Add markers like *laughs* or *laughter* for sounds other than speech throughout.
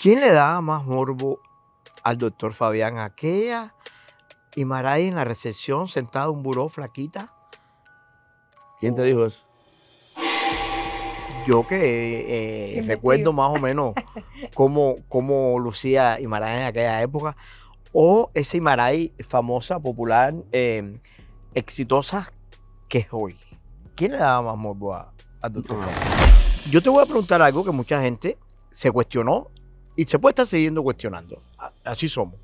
¿Quién le daba más morbo al doctor Fabián? ¿Aquella y en la recepción sentada en un buró flaquita? ¿Quién te dijo eso? Yo que eh, eh, recuerdo más o menos *laughs* cómo, cómo lucía Imaray en aquella época. O esa Imaray famosa, popular, em, exitosa que es hoy. ¿Quién le daba más morbo al doctor Fabián? Yo te voy a preguntar algo que mucha gente se cuestionó y se puede estar siguiendo cuestionando. Así somos.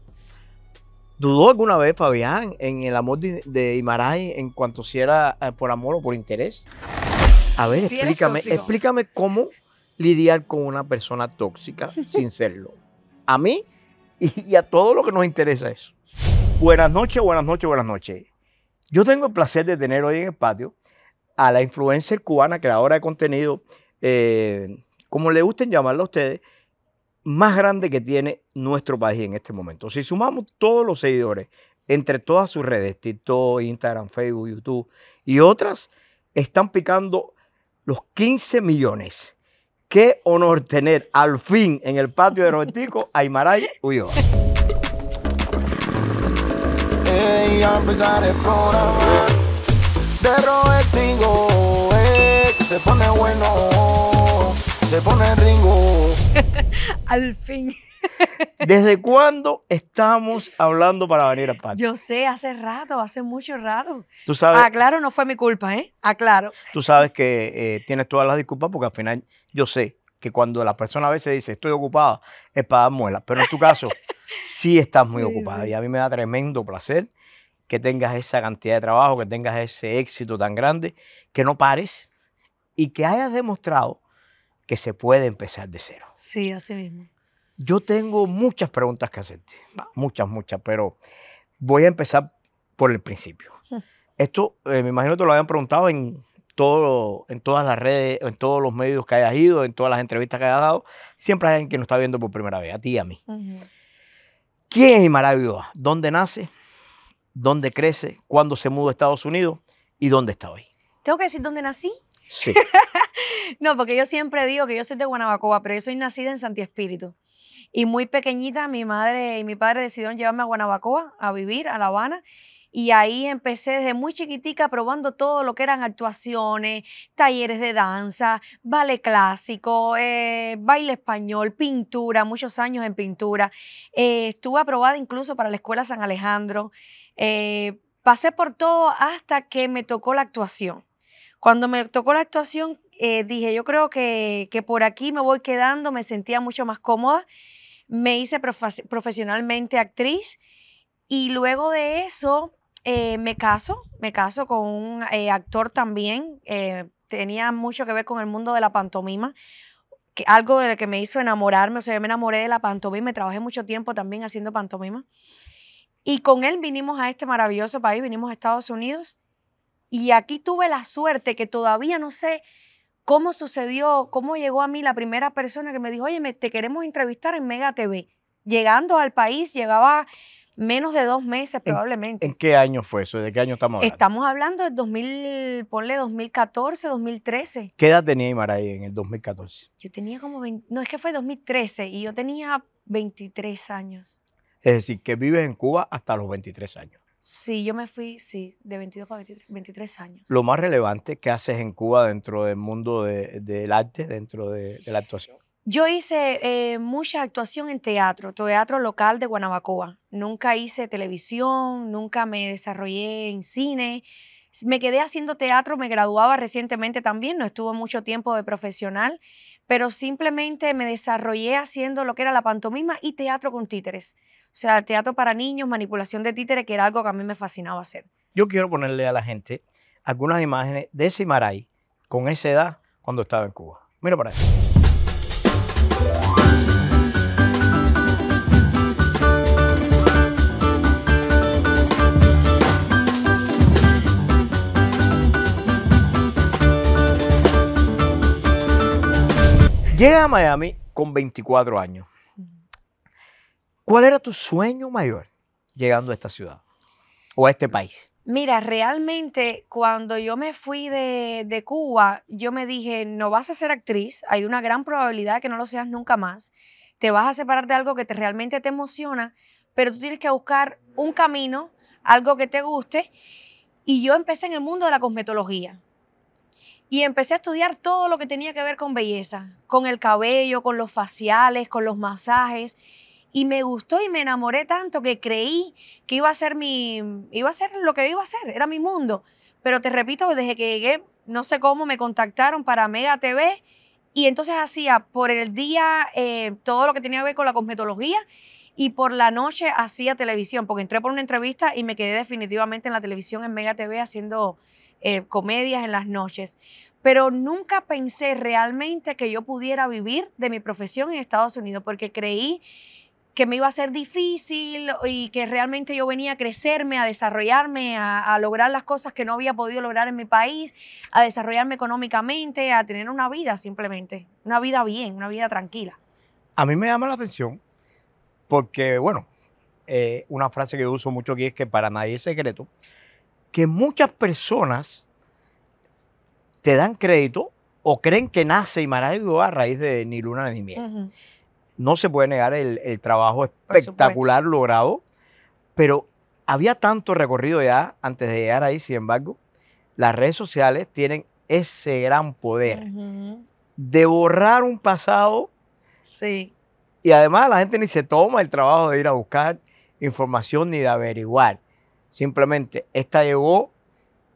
¿Dudó alguna vez Fabián en el amor de, Imaray en cuanto si era eh, por amor o por interés? A ver, explícame, explícame cómo lidiar con una persona tóxica *laughs* sin serlo. A mí y, a todo lo que nos interesa eso. Buenas noches, buenas noches, buenas noches. Yo tengo el placer de tener hoy en el patio a la influencer cubana, creadora de contenido, eh, como le gusten llamarla a ustedes, más grande que tiene nuestro país en este momento. Si sumamos todos los seguidores entre todas sus redes, TikTok, Instagram, Facebook, YouTube y otras, están picando los 15 millones. Qué honor tener al fin en el patio de Robertico a Imaray de eh, se pone bueno se pone Ringo. *laughs* Al fin. *laughs* ¿Desde cuándo estamos hablando para venir a Patio? Yo sé, hace rato, hace mucho rato. Tú sabes. Aclaro, ah, no fue mi culpa, ¿eh? Aclaro. Ah, Tú sabes que eh, tienes todas las disculpas porque al final yo sé que cuando la persona a veces dice estoy ocupada es para dar muelas, pero en tu caso *laughs* sí estás muy ocupada y a mí me da tremendo placer que tengas esa cantidad de trabajo, que tengas ese éxito tan grande, que no pares y que hayas demostrado que se puede empezar de cero. Sí, así mismo. Yo tengo muchas preguntas que hacerte, muchas, muchas, pero voy a empezar por el principio. Esto, eh, me imagino, te lo habían preguntado en, todo, en todas las redes, en todos los medios que hayas ido, en todas las entrevistas que hayas dado. Siempre hay alguien que nos está viendo por primera vez, a ti y a mí. ¿Quién es Maravilla? ¿Dónde nace? ¿Dónde crece? ¿Cuándo se mudó a Estados Unidos? ¿Y dónde está hoy? ¿Tengo que decir dónde nací? *laughs* no, porque yo siempre digo que yo soy de Guanabacoa, pero yo soy nacida en Santi Espíritu. Y muy pequeñita, mi madre y mi padre decidieron llevarme a Guanabacoa a vivir, a La Habana. Y ahí empecé desde muy chiquitica probando todo lo que eran actuaciones, talleres de danza, ballet clásico, eh, baile español, pintura, muchos años en pintura. Eh, estuve aprobada incluso para la Escuela San Alejandro. Eh, pasé por todo hasta que me tocó la actuación. Cuando me tocó la actuación, eh, dije, yo creo que, por aquí me voy quedando, me sentía mucho más cómoda, me hice profesionalmente actriz y luego de eso eh, me caso, me caso con un eh, actor también, tenía mucho que ver con el mundo de la pantomima, algo de lo que me hizo enamorarme, o sea, yo me enamoré de la pantomima, trabajé mucho tiempo también haciendo pantomima. Y con él vinimos a este maravilloso país, vinimos a Estados Unidos y aquí tuve la suerte que todavía no sé cómo sucedió, cómo llegó a mí la primera persona que me dijo, oye, te queremos entrevistar en Mega TV. Llegando al país, llegaba menos de dos meses probablemente. ¿En, qué año fue eso? ¿De qué año estamos hablando? Estamos hablando de 2000, ponle 2014, 2013. ¿Qué edad tenía ahí en el 2014? Yo tenía como 20, no, es que fue 2013 y yo tenía 23 años. Es decir, que vives en Cuba hasta los 23 años. Sí, yo me fui, sí, de 22 a 23, años. Lo más relevante que haces en Cuba dentro del mundo del arte, dentro de, la actuación. Yo hice eh, mucha actuación en teatro, teatro local de Guanabacoa. Nunca hice televisión, nunca me desarrollé en cine. Me quedé haciendo teatro, me graduaba recientemente también, no estuve mucho tiempo de profesional pero simplemente me desarrollé haciendo lo que era la pantomima y teatro con títeres. O sea, teatro para niños, manipulación de títeres, que era algo que a mí me fascinaba hacer. Yo quiero ponerle a la gente algunas imágenes de ese Simaray con esa edad cuando estaba en Cuba. Mira para eso. Llega a Miami con 24 años. ¿Cuál era tu sueño mayor llegando a esta ciudad o a este país? Mira, realmente cuando yo me fui de, Cuba, yo me dije, no vas a ser actriz, hay una gran probabilidad de que no lo seas nunca más, te vas a separar de algo que te, realmente te emociona, pero tú tienes que buscar un camino, algo que te guste. Y yo empecé en el mundo de la cosmetología y empecé a estudiar todo lo que tenía que ver con belleza, con el cabello, con los faciales, con los masajes. Y me gustó y me enamoré tanto que creí que iba a ser mi, iba a ser lo que iba a ser, era mi mundo. Pero te repito, desde que llegué, no sé cómo, me contactaron para Mega TV y entonces hacía por el día eh, todo lo que tenía que ver con la cosmetología y por la noche hacía televisión, porque entré por una entrevista y me quedé definitivamente en la televisión en Mega TV haciendo eh, comedias en las noches, pero nunca pensé realmente que yo pudiera vivir de mi profesión en Estados Unidos porque creí que me iba a ser difícil y que realmente yo venía a crecerme, a desarrollarme, a, lograr las cosas que no había podido lograr en mi país, a desarrollarme económicamente, a tener una vida simplemente, una vida bien, una vida tranquila. A mí me llama la atención porque, bueno, eh, una frase que uso mucho aquí es que para nadie es secreto que muchas personas te dan crédito o creen que nace y maravilló a raíz de Ni Luna ni Miel. No se puede negar el, trabajo espectacular logrado, pero había tanto recorrido ya antes de llegar ahí, sin embargo, las redes sociales tienen ese gran poder de borrar un pasado. Sí. Y además la gente ni se toma el trabajo de ir a buscar información ni de averiguar. Simplemente, esta llegó,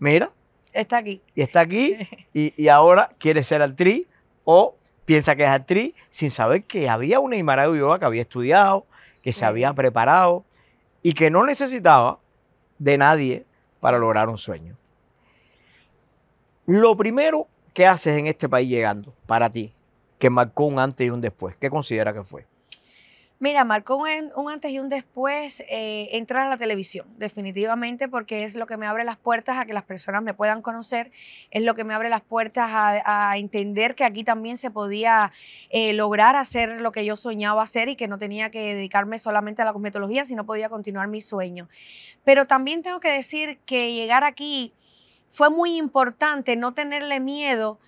mira. Está aquí. Y está aquí y, ahora quiere ser actriz o piensa que es actriz sin saber que había una Imara Yoga que había estudiado, que se había preparado y que no necesitaba de nadie para lograr un sueño. Lo primero que haces en este país llegando para ti, que marcó un antes y un después, ¿qué considera que fue? Mira, marcó un, antes y un después eh, entrar a la televisión, definitivamente, porque es lo que me abre las puertas a que las personas me puedan conocer, es lo que me abre las puertas a, entender que aquí también se podía eh, lograr hacer lo que yo soñaba hacer y que no tenía que dedicarme solamente a la cosmetología, sino podía continuar mi sueño. Pero también tengo que decir que llegar aquí fue muy importante, no tenerle miedo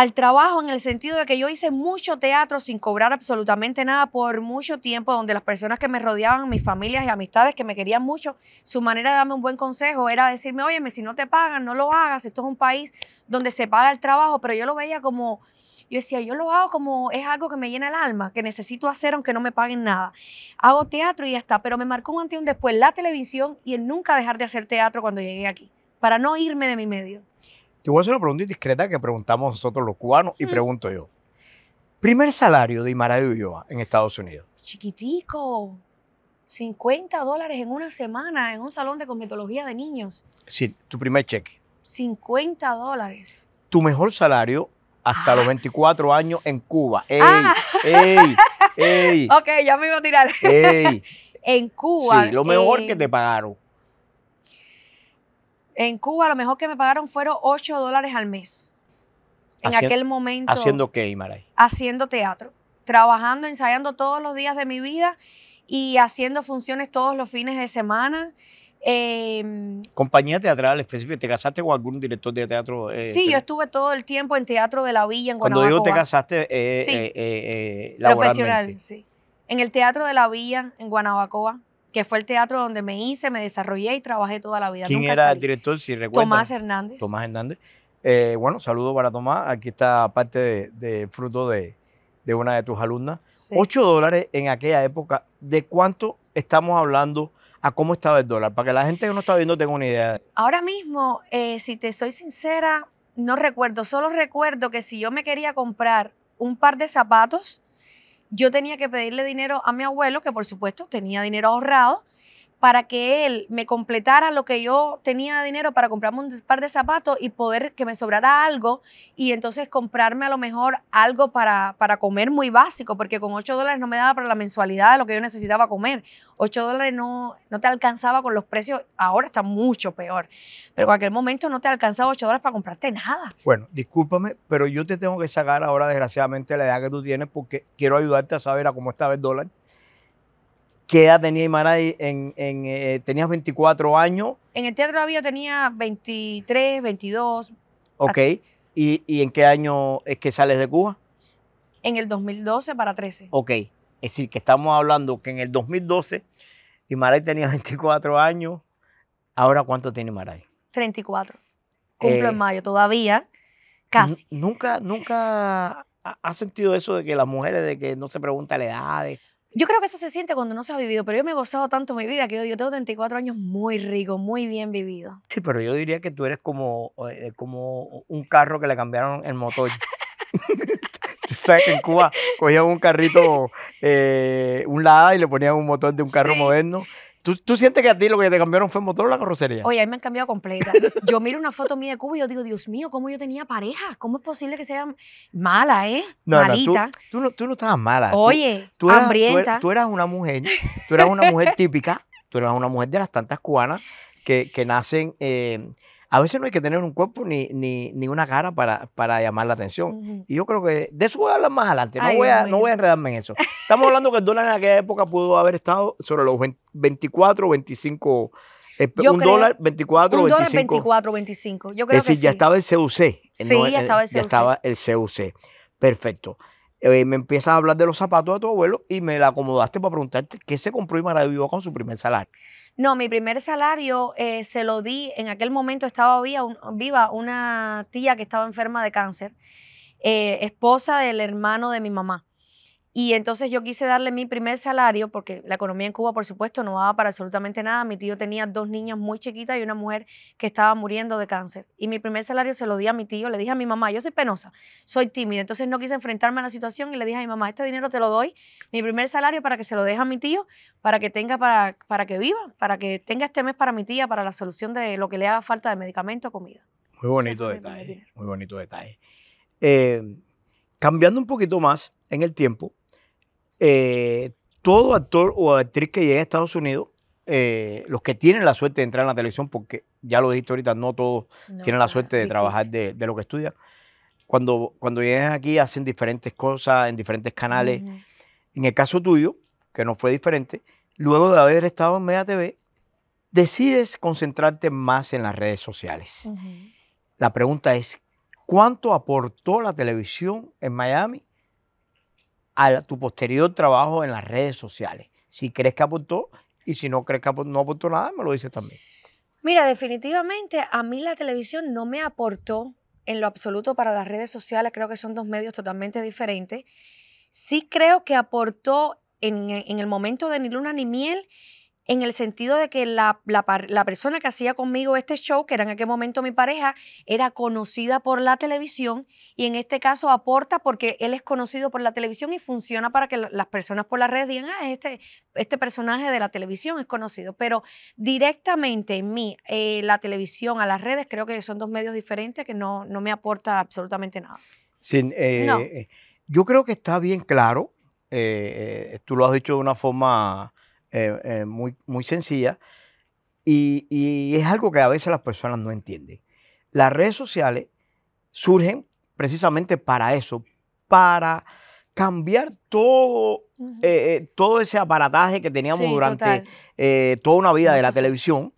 al trabajo en el sentido de que yo hice mucho teatro sin cobrar absolutamente nada por mucho tiempo, donde las personas que me rodeaban, mis familias y amistades que me querían mucho, su manera de darme un buen consejo era decirme, oye, si no te pagan, no lo hagas, esto es un país donde se paga el trabajo, pero yo lo veía como, yo decía, yo lo hago como es algo que me llena el alma, que necesito hacer aunque no me paguen nada. Hago teatro y ya está, pero me marcó un antes un después la televisión y el nunca dejar de hacer teatro cuando llegué aquí, para no irme de mi medio. Te voy a hacer una pregunta indiscreta que preguntamos nosotros los cubanos y mm. pregunto yo. Primer salario de Imara de Ulloa en Estados Unidos. Chiquitico. 50 dólares en una semana en un salón de cosmetología de niños. Sí, tu primer cheque. 50 dólares. Tu mejor salario hasta los 24 ah. años en Cuba. Ah. ¡Ey! ¡Ey! *laughs* ¡Ey! ok, ya me iba a tirar. ¡Ey! *laughs* en Cuba. Sí, lo mejor que te pagaron. En Cuba lo mejor que me pagaron fueron 8 dólares al mes. En aquel momento. ¿Haciendo qué, Imaray? Haciendo teatro. Trabajando, ensayando todos los días de mi vida y haciendo funciones todos los fines de semana. Em, Compañía teatral específica, ¿te casaste con algún director de teatro? Eh, sí, yo estuve todo el tiempo en Teatro de la Villa en Cuando digo te casaste, eh, eh, Profesional, sí. En el Teatro de la Villa en Guanabacoa, que fue el teatro donde me hice, me desarrollé y trabajé toda la vida. ¿Quién era el director, si recuerdas? Tomás Hernández. Tomás Hernández. Eh, bueno, saludo para Tomás. Aquí está parte de, fruto de, una de tus alumnas. 8 dólares en aquella época. ¿De cuánto estamos hablando? ¿A cómo estaba el dólar? Para que la gente que no está viendo tenga una idea. Ahora mismo, eh, si te soy sincera, no recuerdo. Solo recuerdo que si yo me quería comprar un par de zapatos, yo tenía que pedirle dinero a mi abuelo, que por supuesto tenía dinero ahorrado, para que él me completara lo que yo tenía de dinero para comprarme un par de zapatos y poder que me sobrara algo y entonces comprarme a lo mejor algo para, para comer muy básico, porque con 8 dólares no me daba para la mensualidad de lo que yo necesitaba comer. 8 dólares no, no te alcanzaba con los precios, ahora está mucho peor, pero en aquel momento no te alcanzaba 8 dólares para comprarte nada. Bueno, discúlpame, pero yo te tengo que sacar ahora desgraciadamente la edad que tú tienes porque quiero ayudarte a saber a cómo estaba el dólar ¿Qué edad tenía Imaray? En, eh, ¿Tenías 24 años? En el Teatro había, tenía 23, 22. Ok. ¿Y, en qué año es que sales de Cuba? En el 2012 para 13. Ok. Es decir, que estamos hablando que en el 2012 Imaray tenía 24 años. ¿Ahora cuánto tiene Imaray? 34. Cumplo eh, en mayo todavía. Casi. Nunca, nunca has sentido eso de que las mujeres de que no se pregunta la edad. Yo creo que eso se siente cuando no se ha vivido, pero yo me he gozado tanto mi vida que yo digo, tengo 34 años muy rico, muy bien vivido. Sí, pero yo diría que tú eres como, eh, eh, como un carro que le cambiaron el motor. *laughs* sabes que en Cuba cogían un carrito, eh, un Lada y le ponían un motor de un carro moderno ¿Tú, sientes que a ti lo que te cambiaron fue el motor o la carrocería? Oye, a mí me han cambiado completa. Yo miro una foto mía de Cuba y yo digo, Dios mío, ¿cómo yo tenía pareja? ¿Cómo es posible que sea mala, eh? No, Malita. tú, no, tú, estabas mala. Oye, tú, eras, er-, hambrienta. Tú, eras una mujer, tú eras una mujer típica, tú eras una mujer de las tantas cubanas que, nacen... Eh, a veces no hay que tener un cuerpo ni, ni, una cara para, para llamar la atención. Y yo creo que de eso voy a hablar más adelante. No, voy, a, enredarme en eso. *laughs* Estamos hablando que el dólar en aquella época pudo haber estado sobre los 24 25 eh, un dólar 24, un 25. dólar 24, 25. es decir, ya estaba el CUC. Sí, ya eh, estaba el CUC. estaba el CUC. Perfecto. Eh, me empiezas a hablar de los zapatos de tu abuelo y me la acomodaste para preguntarte qué se compró y maravilló con su primer salario. No, mi primer salario eh, se lo di, en aquel momento estaba viva, una tía que estaba enferma de cáncer, eh, esposa del hermano de mi mamá. Y entonces yo quise darle mi primer salario, porque la economía en Cuba, por supuesto, no daba para absolutamente nada. Mi tío tenía dos niñas muy chiquitas y una mujer que estaba muriendo de cáncer. Y mi primer salario se lo di a mi tío, le dije a mi mamá, yo soy penosa, soy tímida, entonces no quise enfrentarme a la situación y le dije a mi mamá, este dinero te lo doy, mi primer salario para que se lo deje a mi tío, para que tenga para, para que viva, para que tenga este mes para mi tía, para la solución de lo que le haga falta de medicamento, comida. Muy bonito detalle, muy bonito detalle. Eh, cambiando un poquito más en el tiempo, eh, todo actor o actriz que llegue a Estados Unidos, eh, los que tienen la suerte de entrar en la televisión, porque ya lo dijiste ahorita, no todos tienen la ah, suerte de trabajar de, lo que estudian, cuando, cuando aquí hacen diferentes cosas en diferentes canales. En el caso tuyo, que no fue diferente, luego de haber estado en Media TV, decides concentrarte más en las redes sociales. La pregunta es, ¿cuánto aportó la televisión en Miami a tu posterior trabajo en las redes sociales. Si crees que aportó y si no crees que no aportó nada, me lo dices también. Mira, definitivamente a mí la televisión no me aportó en lo absoluto para las redes sociales, creo que son dos medios totalmente diferentes. Sí creo que aportó en, en el momento de Ni Luna ni Miel en el sentido de que la, persona que hacía conmigo este show, que era en aquel momento mi pareja, era conocida por la televisión y en este caso aporta porque él es conocido por la televisión y funciona para que las personas por la red digan, ah, este, este personaje de la televisión es conocido. Pero directamente en mí, eh, la televisión, a las redes, creo que son dos medios diferentes que no, no me aporta absolutamente nada. Sin, eh, eh, Yo creo que está bien claro, tú lo has dicho de una forma eh, eh, muy, muy sencilla y, es algo que a veces las personas no entienden. Las redes sociales surgen precisamente para eso, para cambiar todo, eh, todo ese aparataje que teníamos durante toda una vida de la televisión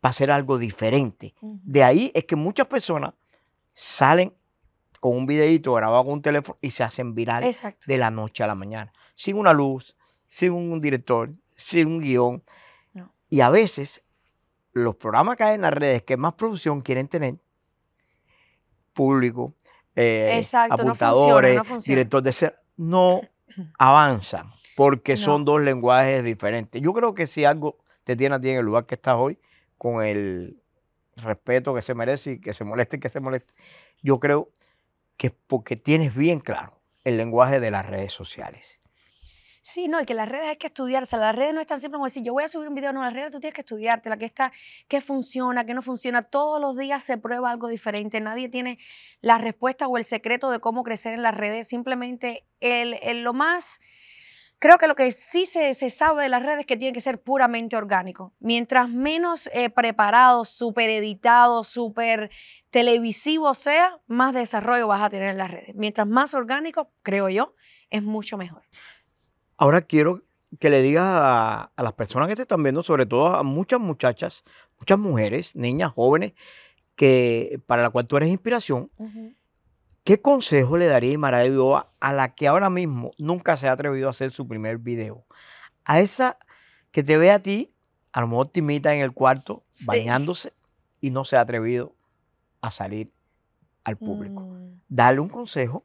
para hacer algo diferente. De ahí es que muchas personas salen con un videito grabado con un teléfono y se hacen virales de la noche a la mañana, sin una luz, sin un director, sin un guión. Y a veces los programas que hay en las redes que más producción quieren tener, público, eh, apuntadores, no de ser, no *clears throat* avanzan porque son dos lenguajes diferentes. Yo creo que si algo te tiene a ti en el lugar que estás hoy, con el respeto que se merece y que se moleste, que se moleste, yo creo que es porque tienes bien claro el lenguaje de las redes sociales. Sí, no, y que las redes hay que estudiarse. Las redes no es tan simple como decir, yo voy a subir un video, no, las redes tú tienes que estudiarte, la que está, qué funciona, qué no funciona. Todos los días se prueba algo diferente. Nadie tiene la respuesta o el secreto de cómo crecer en las redes. Simplemente lo más... Creo que lo que sí se, sabe de las redes es que tienen que ser puramente orgánico. Mientras menos eh, preparado, súper editado, súper televisivo sea, más desarrollo vas a tener en las redes. Mientras más orgánico, creo yo, es mucho mejor. Ahora quiero que le digas a, las personas que te están viendo, sobre todo a muchas muchachas, muchas mujeres, niñas, jóvenes, que para la cual tú eres inspiración, ¿qué consejo le daría Imara de a la que ahora mismo nunca se ha atrevido a hacer su primer video? A esa que te ve a ti, a lo mejor timita en el cuarto, bañándose y no se ha atrevido a salir al público. darle mm. Dale un consejo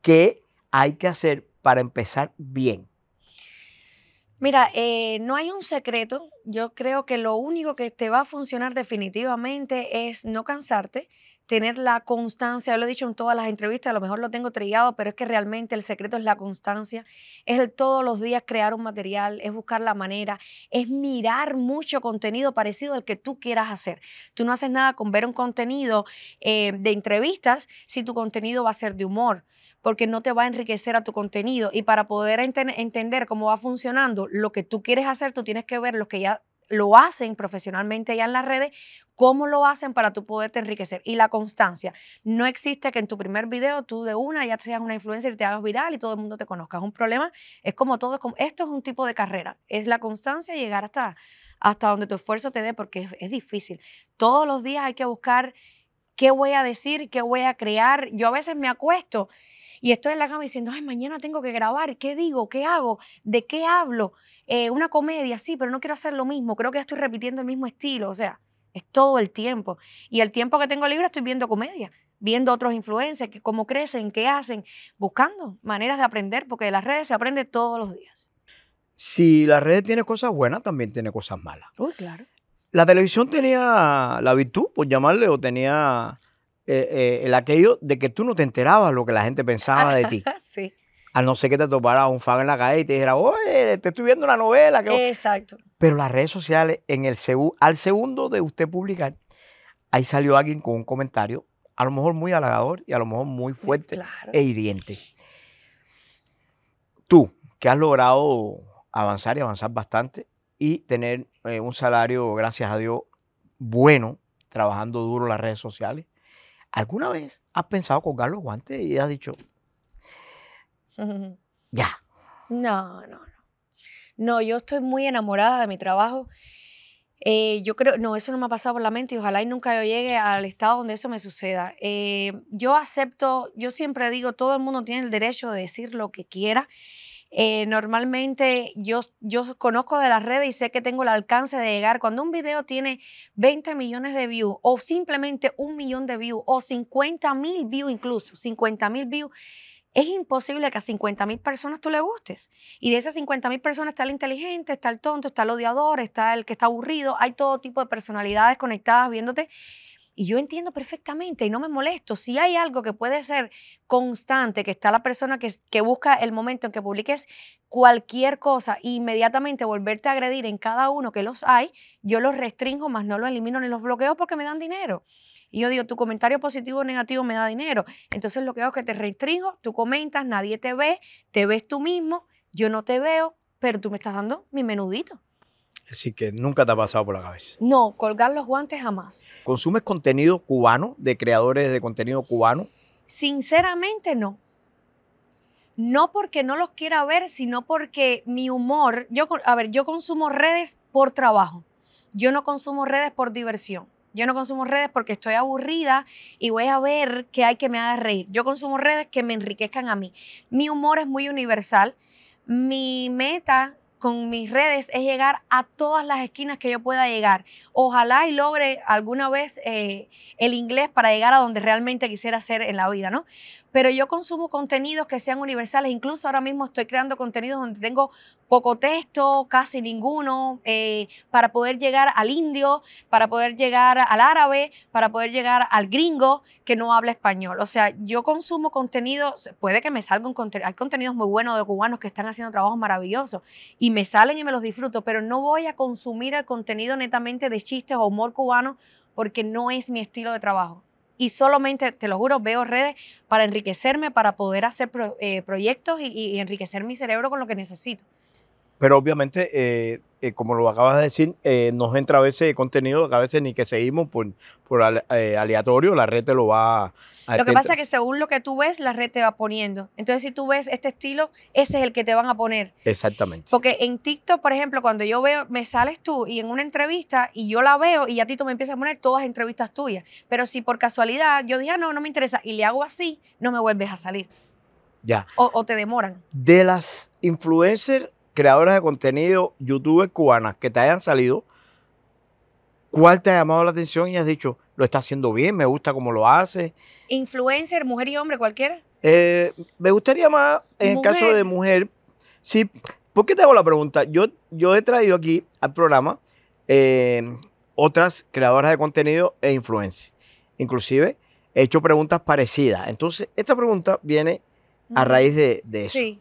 que hay que hacer para empezar bien? Mira, eh, no hay un secreto. Yo creo que lo único que te va a funcionar definitivamente es no cansarte, tener la constancia. lo he dicho en todas las entrevistas, a lo mejor lo tengo trillado, pero es que realmente el secreto es la constancia. Es el todos los días crear un material, es buscar la manera, es mirar mucho contenido parecido al que tú quieras hacer. Tú no haces nada con ver un contenido eh, de entrevistas si tu contenido va a ser de humor porque no te va a enriquecer a tu contenido. Y para poder entender cómo va funcionando lo que tú quieres hacer, tú tienes que ver los que ya lo hacen profesionalmente ya en las redes, cómo lo hacen para tú poderte enriquecer. Y la constancia. No existe que en tu primer video tú de una ya seas una influencer y te hagas viral y todo el mundo te conozca. Es un problema, es como todo, esto es un tipo de carrera. Es la constancia llegar hasta, hasta donde tu esfuerzo te dé, porque es difícil. Todos los días hay que buscar qué voy a decir, qué voy a crear. Yo a veces me acuesto y estoy en la cama diciendo, ay, mañana tengo que grabar, ¿qué digo? ¿Qué hago? ¿De qué hablo? Eh, una comedia, sí, pero no quiero hacer lo mismo, creo que estoy repitiendo el mismo estilo, o sea, es todo el tiempo. Y el tiempo que tengo libre estoy viendo comedia, viendo otros influencers, que cómo crecen, qué hacen, buscando maneras de aprender, porque las redes se aprende todos los días. Si las redes tienen cosas buenas, también tiene cosas malas. Uy, claro. La televisión tenía la virtud, por llamarle, o tenía eh, eh, el aquello de que tú no te enterabas lo que la gente pensaba de ti. *laughs* A no ser que te topara un fan en la calle y te dijera, oye, te estoy viendo una novela. Exacto. Pero las redes sociales, al segundo de usted publicar, ahí salió alguien con un comentario, a lo mejor muy halagador y a lo mejor muy fuerte e hiriente. Tú, que has logrado avanzar y avanzar bastante y tener eh, un salario, gracias a Dios, bueno, trabajando duro las redes sociales, ¿Alguna vez has pensado colgar los guantes y has dicho, *laughs* ya? No, no, no. No, yo estoy muy enamorada de mi trabajo. Eh, yo creo, no, eso no me ha pasado por la mente y ojalá y nunca yo llegue al estado donde eso me suceda. Eh, yo acepto, yo siempre digo, todo el mundo tiene el derecho de decir lo que quiera eh, normalmente yo, yo conozco de las redes y sé que tengo el alcance de llegar. Cuando un video tiene 20 millones de views o simplemente un millón de views o 50 mil views incluso, 50 mil views, es imposible que a 50 mil personas tú le gustes. Y de esas 50 mil personas está el inteligente, está el tonto, está el odiador, está el que está aburrido. Hay todo tipo de personalidades conectadas viéndote. Y yo entiendo perfectamente y no me molesto. Si hay algo que puede ser constante, que está la persona que, busca el momento en que publiques cualquier cosa e inmediatamente volverte a agredir en cada uno que los hay, yo los restringo, más no los elimino ni los bloqueo porque me dan dinero. Y yo digo, tu comentario positivo o negativo me da dinero. Entonces lo que hago es que te restringo, tú comentas, nadie te ve, te ves tú mismo, yo no te veo, pero tú me estás dando mi menudito. Así que nunca te ha pasado por la cabeza. No, colgar los guantes jamás. ¿Consumes contenido cubano de creadores de contenido cubano? Sinceramente no. No porque no los quiera ver, sino porque mi humor, yo a ver, yo consumo redes por trabajo. Yo no consumo redes por diversión. Yo no consumo redes porque estoy aburrida y voy a ver qué hay que me haga reír. Yo consumo redes que me enriquezcan a mí. Mi humor es muy universal. Mi meta con mis redes es llegar a todas las esquinas que yo pueda llegar. Ojalá y logre alguna vez eh, el inglés para llegar a donde realmente quisiera ser en la vida, ¿no? pero yo consumo contenidos que sean universales. Incluso ahora mismo estoy creando contenidos donde tengo poco texto, casi ninguno, eh, para poder llegar al indio, para poder llegar al árabe, para poder llegar al gringo que no habla español. O sea, yo consumo contenidos, puede que me salga un contenido, hay contenidos muy buenos de cubanos que están haciendo trabajos maravillosos y me salen y me los disfruto, pero no voy a consumir el contenido netamente de chistes o humor cubano porque no es mi estilo de trabajo y solamente, te lo juro, veo redes para enriquecerme, para poder hacer eh, proyectos y enriquecer mi cerebro con lo que necesito. Pero obviamente, eh, eh, como lo acabas de decir, eh, nos entra a veces contenido que a veces ni que seguimos por, por aleatorio, la red te lo va Lo que pasa es que según lo que tú ves, la red te va poniendo. Entonces, si tú ves este estilo, ese es el que te van a poner. Exactamente. Porque en TikTok, por ejemplo, cuando yo veo, me sales tú y en una entrevista y yo la veo y a ti tú me empiezas a poner todas entrevistas tuyas. Pero si por casualidad yo dije, ah, no, no me interesa y le hago así, no me vuelves a salir. Ya. o, te demoran. De las influencers creadoras de contenido, youtubers cubanas que te hayan salido, ¿cuál te ha llamado la atención y has dicho, lo está haciendo bien, me gusta cómo lo hace? Influencer, mujer y hombre, cualquiera. Eh, me gustaría más, en el caso de mujer, sí, ¿por qué te hago la pregunta? Yo, yo he traído aquí al programa em, otras creadoras de contenido e influencers. Inclusive he hecho preguntas parecidas. Entonces, esta pregunta viene a raíz de, de eso. Sí.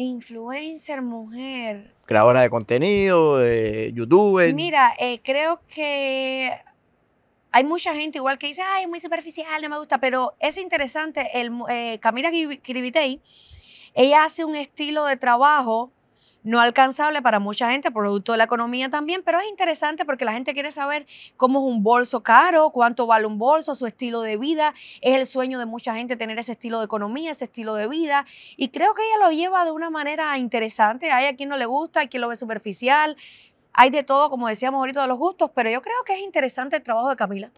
Influencer, mujer. Creadora de contenido, de youtuber. Mira, eh, creo que hay mucha gente igual que dice, ay, es muy superficial, no me gusta, pero es interesante, el, eh, Camila Krivitey, ella hace un estilo de trabajo no alcanzable para mucha gente, producto de la economía también, pero es interesante porque la gente quiere saber cómo es un bolso caro, cuánto vale un bolso, su estilo de vida. Es el sueño de mucha gente tener ese estilo de economía, ese estilo de vida. Y creo que ella lo lleva de una manera interesante. Hay a quien no le gusta, hay quien lo ve superficial. Hay de todo, como decíamos ahorita, de los gustos, pero yo creo que es interesante el trabajo de Camila.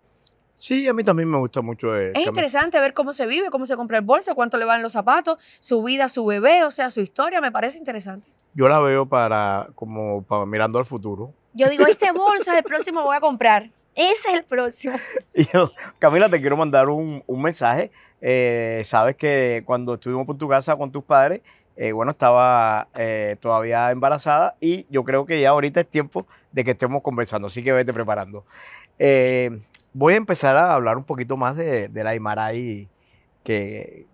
Sí, a mí también me gusta mucho. Eh, es interesante ver cómo se vive, cómo se compra el bolso, cuánto le van los zapatos, su vida, su bebé, o sea, su historia, me parece interesante yo la veo para como para mirando al futuro. Yo digo, este *laughs* bolso es el próximo que voy a comprar. Ese es el próximo. Camila, te quiero mandar un, mensaje. Eh, sabes que cuando estuvimos por tu casa con tus padres, eh, bueno, estaba eh, todavía embarazada y yo creo que ya ahorita es tiempo de que estemos conversando, así que vete preparando. voy a empezar a hablar un poquito más de, la Imaray que,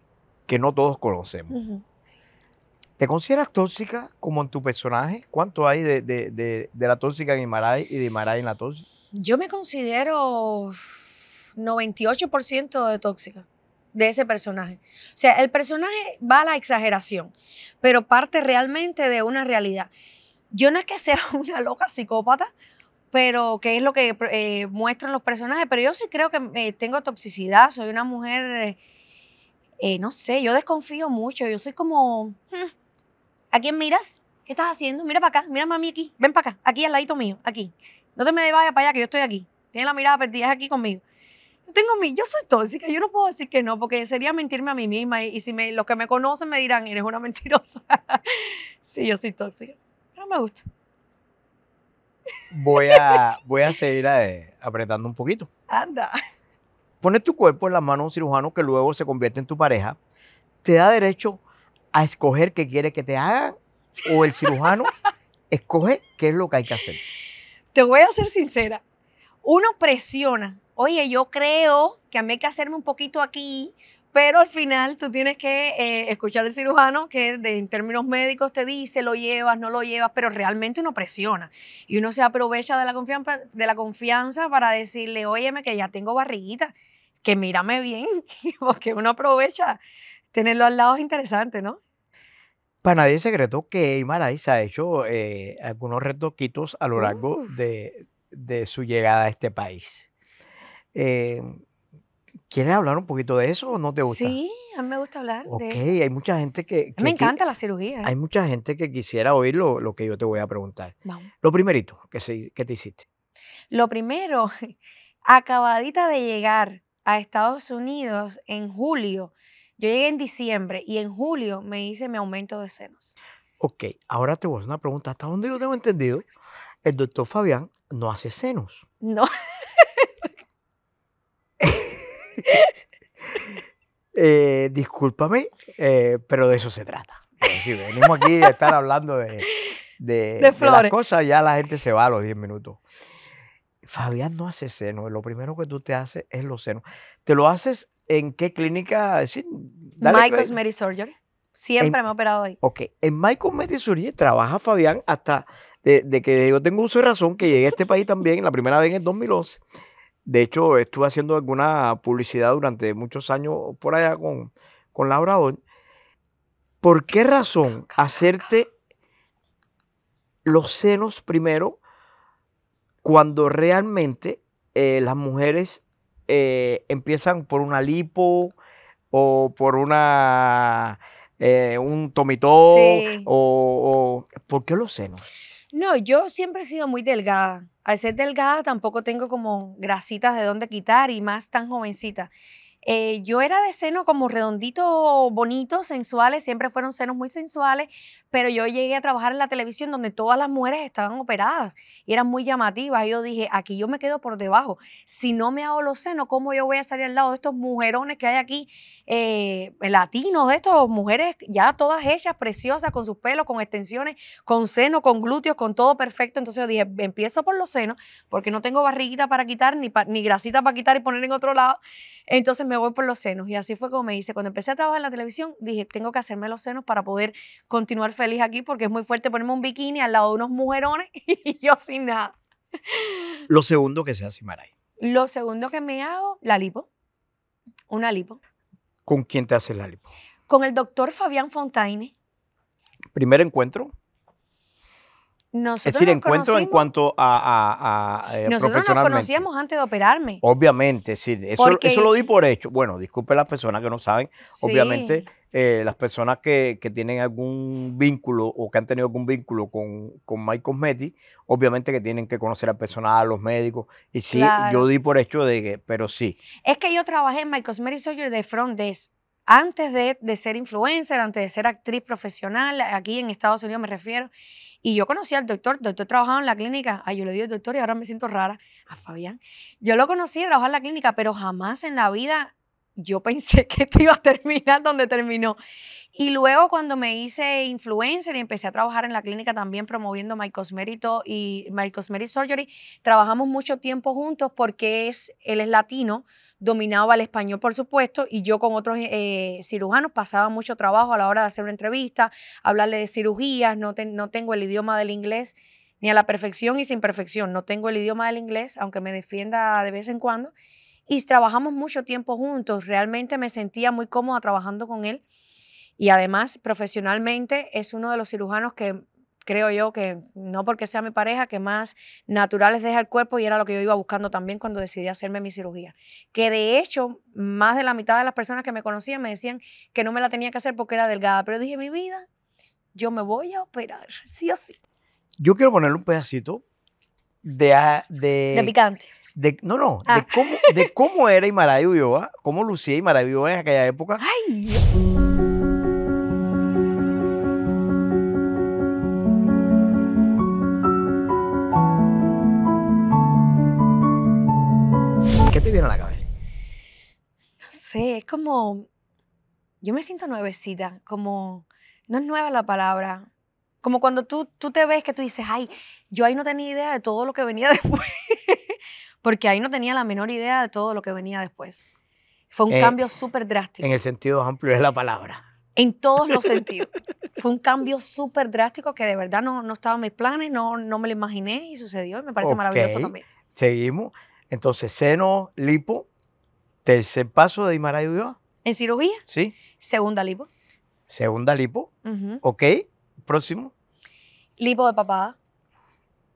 que no todos conocemos. ¿Te consideras tóxica como en tu personaje? ¿Cuánto hay de, la tóxica en Imaray y de Imaray en la tóxica? Yo me considero 98% de tóxica de ese personaje. O sea, el personaje va a la exageración, pero parte realmente de una realidad. Yo no es que sea *laughs* una loca psicópata, pero que es lo que eh, muestran los personajes, pero yo sí creo que eh, tengo toxicidad, soy una mujer, eh, no sé, yo desconfío mucho, yo soy como... Hmm, ¿A quién miras? ¿Qué estás haciendo? Mira para acá, mira mami aquí, ven para acá, aquí al ladito mío, aquí. No te me vayas para allá que yo estoy aquí. Tienes la mirada perdida Es aquí conmigo. Yo tengo mi, yo soy tóxica, yo no puedo decir que no, porque sería mentirme a mí misma y, si me, los que me conocen me dirán, eres una mentirosa. *laughs* sí, yo soy tóxica, pero me gusta. Voy a, voy a seguir eh, apretando un poquito. Anda. Pones tu cuerpo en las manos de un cirujano que luego se convierte en tu pareja, te da derecho a escoger qué quiere que te haga o el cirujano *laughs* escoge qué es lo que hay que hacer. Te voy a ser sincera. Uno presiona. Oye, yo creo que a mí hay que hacerme un poquito aquí, pero al final tú tienes que eh, escuchar al cirujano que en términos médicos te dice, lo llevas, no lo llevas, pero realmente uno presiona. Y uno se aprovecha de la confianza, de la confianza para decirle, óyeme, que ya tengo barriguita, que mírame bien, *laughs* porque uno aprovecha tenerlo al lado es interesante, ¿no? Para nadie es secreto que Imaray ha hecho eh, algunos retoquitos a lo largo de, su llegada a este país. Eh, ¿Quieres hablar un poquito de eso o no te gusta? Sí, a mí me gusta hablar de eso. hay mucha gente que... me encanta la cirugía. Hay mucha gente que quisiera oír lo, que yo te voy a preguntar. Vamos. Lo primerito ¿qué te hiciste. Lo primero, *laughs* acabadita de llegar a Estados Unidos en julio, yo llegué en diciembre y en julio me hice mi aumento de senos. Ok, ahora te voy a hacer una pregunta. Hasta dónde yo tengo entendido, el doctor Fabián no hace senos. No. *laughs* Eh, discúlpame, eh, pero de eso se trata. Si venimos aquí a estar hablando de, de, *laughs* de las cosas, ya la gente se va a los 10 minutos. Fabián no hace senos. Lo primero que tú te haces es los senos. Te lo haces ¿En qué clínica? Sí, Michael's pues. Surgery. Siempre me he operado ahí. Ok. En Michael's Cosmetic trabaja Fabián hasta de, que yo tengo uso de razón, que llegué a este país también, la primera vez en el 2011. De hecho, estuve haciendo alguna publicidad durante muchos años por allá con, con Labrador. ¿Por qué razón hacerte los senos primero cuando realmente eh, las mujeres eh, empiezan por una lipo o por una eh, un tomito o, ¿por qué los senos? No, yo siempre he sido muy delgada. Al ser delgada tampoco tengo como grasitas de dónde quitar y más tan jovencita. Eh, yo era de senos como redonditos, bonitos, sensuales, siempre fueron senos muy sensuales, pero yo llegué a trabajar en la televisión donde todas las mujeres estaban operadas y eran muy llamativas. yo dije, aquí yo me quedo por debajo. Si no me hago los senos, ¿cómo yo voy a salir al lado de estos mujerones que hay aquí, eh, latinos, de estos mujeres ya todas hechas, preciosas, con sus pelos, con extensiones, con senos, con glúteos, con todo perfecto? Entonces yo dije, empiezo por los senos, porque no tengo barriguita para quitar, ni, ni grasita para quitar y poner en otro lado. Entonces me me voy por los senos. Y así fue como me hice. Cuando empecé a trabajar en la televisión, dije, tengo que hacerme los senos para poder continuar feliz aquí, porque es muy fuerte ponerme un bikini al lado de unos mujerones *laughs* y yo sin nada. Lo segundo que se hace, Maray. Lo segundo que me hago, la lipo. Una lipo. ¿Con quién te hace la lipo? Con el doctor Fabián Fontaine. ¿Primer encuentro? Nosotros es decir, encuentro en cuanto a, a, eh, Nosotros nos conocíamos antes de operarme. Obviamente, sí. Eso, eso lo di por hecho. Bueno, disculpe las personas que no saben. Obviamente, eh, las personas que, tienen algún vínculo o que han tenido algún vínculo con, con Mike Cosmetti, obviamente que tienen que conocer al personal, a los médicos. Y sí, yo di por hecho de que, pero sí. Es que yo trabajé en Mike Cosmetti, Soldier de front desk antes de, de, ser influencer, antes de ser actriz profesional, aquí en Estados Unidos me refiero, y yo conocí al doctor, doctor trabajaba en la clínica. Ay, yo le digo doctor y ahora me siento rara a Fabián. Yo lo conocí, trabajaba en la clínica, pero jamás en la vida yo pensé que esto iba a terminar donde terminó. Y luego cuando me hice influencer y empecé a trabajar en la clínica también promoviendo My y My Cosmetic Surgery, trabajamos mucho tiempo juntos porque es, él es latino, dominaba el español por supuesto, y yo con otros eh, cirujanos pasaba mucho trabajo a la hora de hacer una entrevista, hablarle de cirugías, no, no tengo el idioma del inglés ni a la perfección y sin perfección, no tengo el idioma del inglés, aunque me defienda de vez en cuando y trabajamos mucho tiempo juntos. Realmente me sentía muy cómoda trabajando con él y además profesionalmente es uno de los cirujanos que creo yo que no porque sea mi pareja, que más naturales deja el cuerpo y era lo que yo iba buscando también cuando decidí hacerme mi cirugía. Que de hecho, más de la mitad de las personas que me conocían me decían que no me la tenía que hacer porque era delgada, pero dije, mi vida, yo me voy a operar, sí o sí. Yo quiero ponerle un pedacito de... De, de picante. De, no, no, ah. de, cómo, de, era y y Ulloa, cómo lucía y Ulloa en aquella época. ¡Ay! ¿Qué te viene a la cabeza? No sé, es como. Yo me siento nuevecita, como. No es nueva la palabra, como cuando tú, tú te ves que tú dices, ay, yo ahí no tenía idea de todo lo que venía *laughs* después porque ahí no tenía la menor idea de todo lo que venía después. Fue un eh, cambio súper drástico. En el sentido amplio es la palabra. En todos los sentidos. *laughs* Fue un cambio súper drástico que de verdad no, no estaba en mis planes, no, no me lo imaginé y sucedió y me parece maravilloso también. Seguimos. Entonces, seno, lipo, tercer paso de y Ulloa. ¿En cirugía? Sí. Segunda lipo. Segunda lipo. Ok. Próximo. Lipo de papada.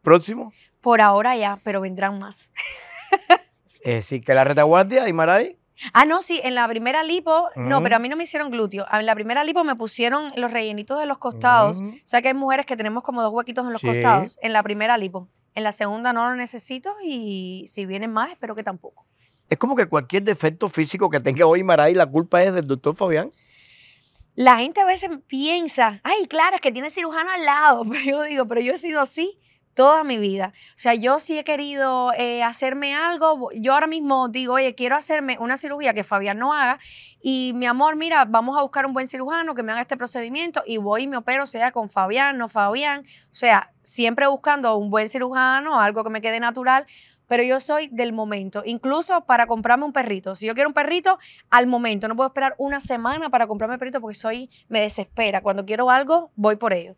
Próximo. Por ahora ya, pero vendrán más. es eh, que la retaguardia y Maray. Ah, no, sí, en la primera lipo, no, mm. pero a mí no me hicieron glúteo. En la primera lipo me pusieron los rellenitos de los costados. Mm. O sea que hay mujeres que tenemos como dos huequitos en los costados. En la primera lipo. En la segunda no lo necesito y si vienen más, espero que tampoco. Es como que cualquier defecto físico que tenga hoy Maray, la culpa es del doctor Fabián. La gente a veces piensa, ay, claro, es que tiene cirujano al lado. *laughs* Pero yo digo, pero yo he sido así toda mi vida. O sea, yo sí he querido eh, hacerme algo. Yo ahora mismo digo, oye, quiero hacerme una cirugía que Fabián no haga. Y mi amor, mira, vamos a buscar un buen cirujano que me haga este procedimiento y voy y me opero, sea con Fabián, no Fabián. O sea, siempre buscando un buen cirujano, algo que me quede natural. Pero yo soy del momento, incluso para comprarme un perrito. Si yo quiero un perrito, al momento. No puedo esperar una semana para comprarme un perrito porque soy, me desespera. Cuando quiero algo, voy por ello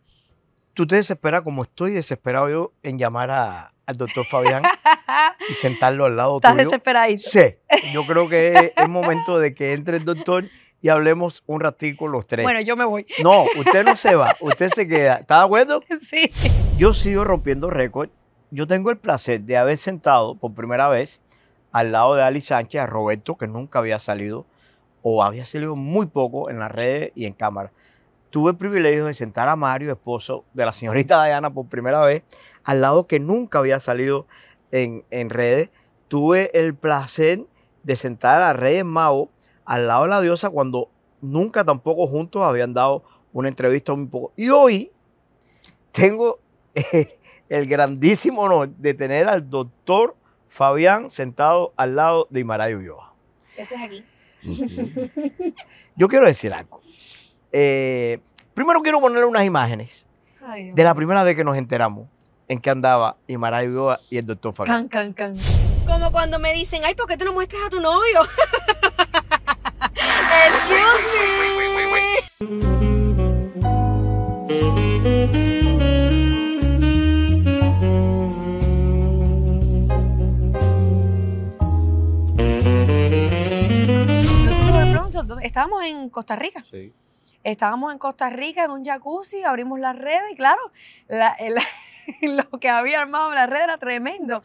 tú te desesperas como estoy desesperado yo en llamar a, al doctor Fabián *laughs* y sentarlo al lado ¿Estás tuyo. ¿Estás desesperadito? Sí, yo creo que es, momento de que entre el doctor y hablemos un ratico los tres. Bueno, yo me voy. No, usted no se va, usted se queda. ¿Está de acuerdo? *laughs* Sí. Yo sigo rompiendo récord. Yo tengo el placer de haber sentado por primera vez al lado de Ali Sánchez a Roberto, que nunca había salido o había salido muy poco en las redes y en cámara tuve el privilegio de sentar a Mario, esposo de la señorita Diana, por primera vez, al lado que nunca había salido en, redes. Tuve el placer de sentar a Reyes Mao al lado de la diosa cuando nunca tampoco juntos habían dado una entrevista un poco. Y hoy tengo *laughs* el grandísimo honor de tener al doctor Fabián sentado al lado de Imarayo Ulloa. Ese es aquí. Yo quiero decir algo. Eh, primero quiero ponerle unas imágenes de la primera vez que nos enteramos en qué andaba y y el doctor Fabián. Can, Como cuando me dicen, ay, ¿por qué te lo muestras a tu novio? *laughs* Excuse me. Nosotros estábamos en Costa Rica. Sí. Estábamos en Costa Rica en un jacuzzi, abrimos las redes y claro, *laughs* lo que había armado en la red era tremendo.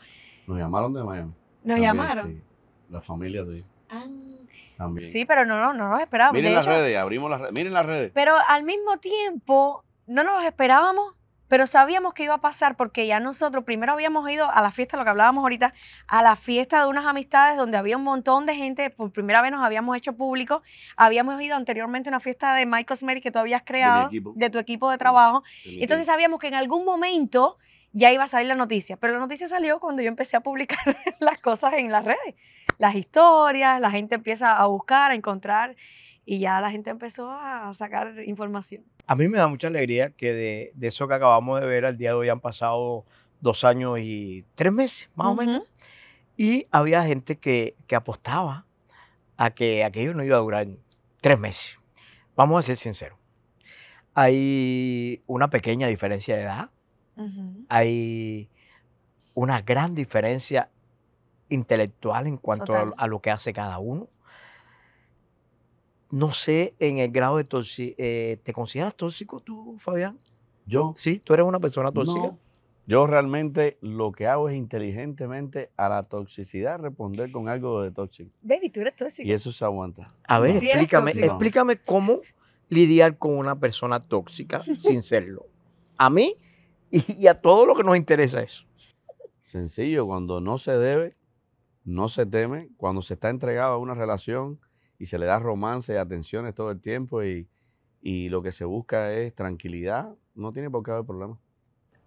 Nos llamaron de Miami. Nos llamaron. Sí. La familia tuya. Ah. También. Sí, pero no, no, no nos esperábamos. Miren las redes, abrimos las redes. Miren las redes. Pero al mismo tiempo, no nos esperábamos pero sabíamos que iba a pasar porque ya nosotros primero habíamos ido a la fiesta, lo que hablábamos ahorita, a la fiesta de unas amistades donde había un montón de gente, por primera vez nos habíamos hecho público, habíamos ido anteriormente a una fiesta de Michael smith que tú habías creado, de, tu equipo de trabajo. Entonces sabíamos que en algún momento ya iba a salir la noticia, pero la noticia salió cuando yo empecé a publicar *laughs* las cosas en las redes, las historias, la gente empieza a buscar, a encontrar y ya la gente empezó a sacar información. A mí me da mucha alegría que de, eso que acabamos de ver al día de hoy han pasado dos años y tres meses, más o menos. Y había gente que, apostaba a que aquello no iba a durar tres meses. Vamos a ser sinceros. Hay una pequeña diferencia de edad. Hay una gran diferencia intelectual en cuanto a, lo que hace cada uno. No sé en el grado de tóxico. Eh, ¿Te consideras tóxico tú, Fabián? ¿Yo? Sí, tú eres una persona tóxica. Yo realmente lo que hago es inteligentemente a la toxicidad responder con algo de tóxico. Baby, tú eres tóxico. Y eso se aguanta. A ver, explícame, explícame cómo lidiar con una persona tóxica *laughs* sin serlo. A mí y, y, a todo lo que nos interesa eso. Sencillo, cuando no se debe, no se teme. Cuando se está entregado a una relación, y se le da romance y atenciones todo el tiempo y, lo que se busca es tranquilidad, no tiene por qué haber problemas.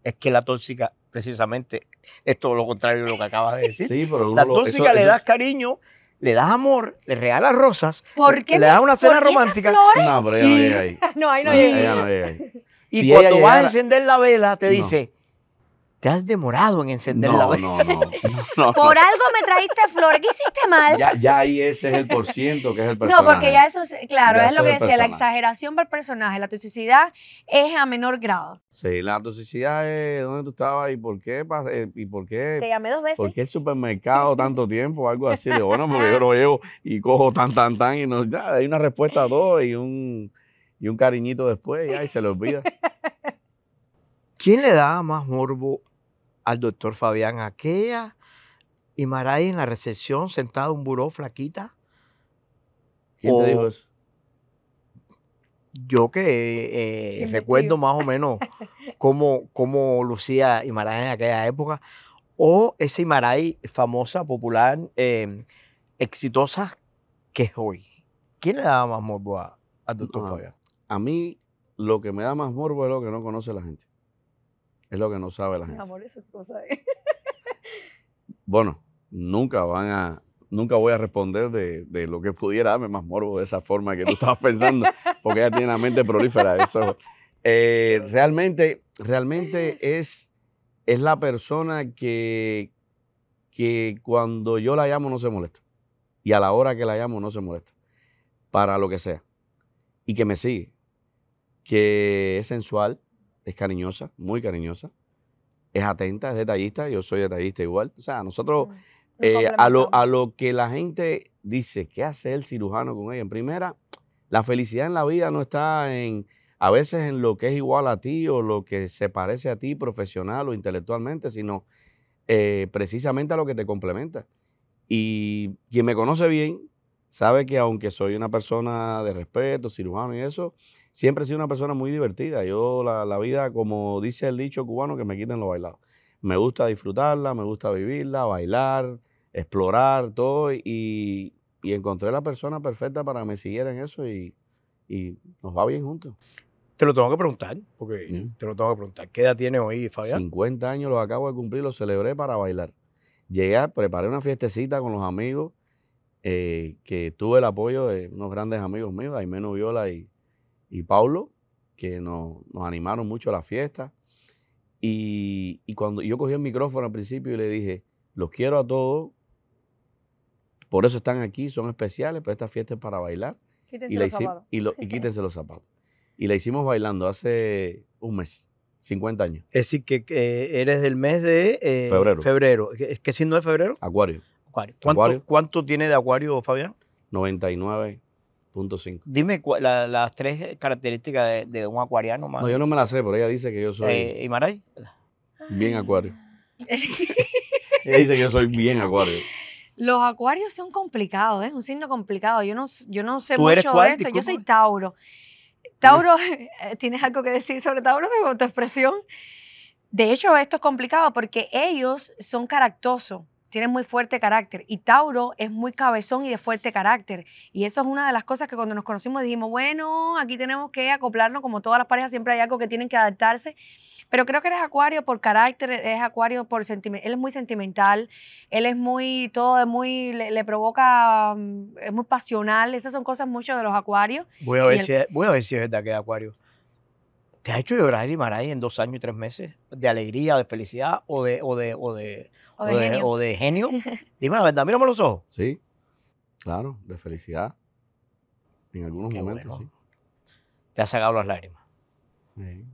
Es que la tóxica, precisamente, es todo lo contrario de lo que acabas de decir. Sí, la tóxica le das cariño, le das amor, le regalas rosas, le das una cena romántica. No, pero ella no llega *laughs* ahí. no, ahí no, llega. ahí. Y cuando vas a encender la vela, te dice, te has demorado en encender la No, *laughs* no, no, *laughs* Por algo me trajiste flores. ¿Qué hiciste mal? Ya, ahí ese es el por ciento que es el personaje. No, porque ya eso, es, claro, es lo que decía, la exageración para el personaje. La toxicidad es a menor grado. Sí, la toxicidad es dónde tú estabas y por qué. Eh, y por qué Te llamé dos veces. ¿Por qué el supermercado tanto tiempo? Algo así. bueno, porque yo lo *laughs* llevo y cojo tan, tan, tan. Y no, ya, hay una respuesta a todo y un, y un cariñito después y ahí se lo olvida. ¿Quién le da más morbo al doctor Fabián Aquella y en la recepción, sentado en un buró, flaquita. ¿Quién te dijo eso? Yo que eh, recuerdo más o menos cómo, cómo lucía Imaray en aquella época. O esa Imaray famosa, popular, em, exitosa que es hoy. ¿Quién le daba más morbo al doctor Fabián? A mí lo que me da más morbo es lo que no conoce la gente. Es lo que no sabe la gente. ¿eh? bueno, nunca van a, nunca voy a responder de, lo que pudiera darme más morbo de esa forma que tú estabas *laughs* pensando, porque ella tiene la mente prolífera. Eso. *laughs* Eh, realmente, realmente es, es la persona que, que cuando yo la llamo no se molesta. Y a la hora que la llamo no se molesta. Para lo que sea. Y que me sigue. Que es sensual, es cariñosa, muy cariñosa, es atenta, es detallista, yo soy detallista igual. O sea, nosotros, eh, a, lo, a lo que la gente dice, ¿qué hace el cirujano con ella? En primera, la felicidad en la vida no está en, a veces en lo que es igual a ti o lo que se parece a ti profesional o intelectualmente, sino eh, precisamente a lo que te complementa. Y quien me conoce bien sabe que aunque soy una persona de respeto, cirujano y eso, siempre he sido una persona muy divertida. Yo la, vida, como dice el dicho cubano, que me quiten lo bailado. Me gusta disfrutarla, me gusta vivirla, bailar, explorar, todo. Y, encontré la persona perfecta para que me siguiera en eso y, nos va bien juntos. Te lo tengo que preguntar, porque te lo tengo que preguntar. ¿Qué edad tiene hoy, Fabián? 50 años los acabo de cumplir, los celebré para bailar. Llegué, preparé una fiestecita con los amigos, eh, que tuve el apoyo de unos grandes amigos míos, menos Viola y, y Paulo, que nos, animaron mucho a la fiesta. Y, cuando yo cogí el micrófono al principio y le dije, los quiero a todos, por eso están aquí, son especiales, pero esta fiesta es para bailar. y los Y, quítense los zapatos. Y la hicimos bailando hace un mes. 50 años. Es decir, que eres del mes de eh, febrero. febrero. ¿Qué, signo es febrero? Acuario. ¿Cuánto, ¿Cuánto tiene de acuario, Fabián? 99 Dime las tres características de, un acuariano más. No, yo no me las sé, pero ella dice que yo soy. ¿Y eh, Maray? Bien acuario. *laughs* ella dice que yo soy bien acuario. Los acuarios son complicados, es ¿eh? un signo complicado. Yo no, yo no sé mucho de esto. Yo soy Tauro. Tauro, *laughs* ¿tienes algo que decir sobre Tauro de tu expresión? De hecho, esto es complicado porque ellos son caractosos tiene muy fuerte carácter. Y Tauro es muy cabezón y de fuerte carácter. Y eso es una de las cosas que cuando nos conocimos dijimos, bueno, aquí tenemos que acoplarnos, como todas las parejas siempre hay algo que tienen que adaptarse. Pero creo que eres acuario por carácter, eres acuario por sentimiento. Él es muy sentimental, él es muy, todo es muy, le, provoca, mm, es muy pasional. Esas son cosas mucho de los acuarios. Voy a ver, si, voy a ver si es verdad que es acuario. ¿Te ha hecho llorar ahí en dos años y tres meses? ¿De alegría, de felicidad o de, o de, o de, genio. *laughs* Dime la verdad, mírame los ojos. Sí, claro, de felicidad. En algunos momentos, sí. Te ha sacado las lágrimas. Sí.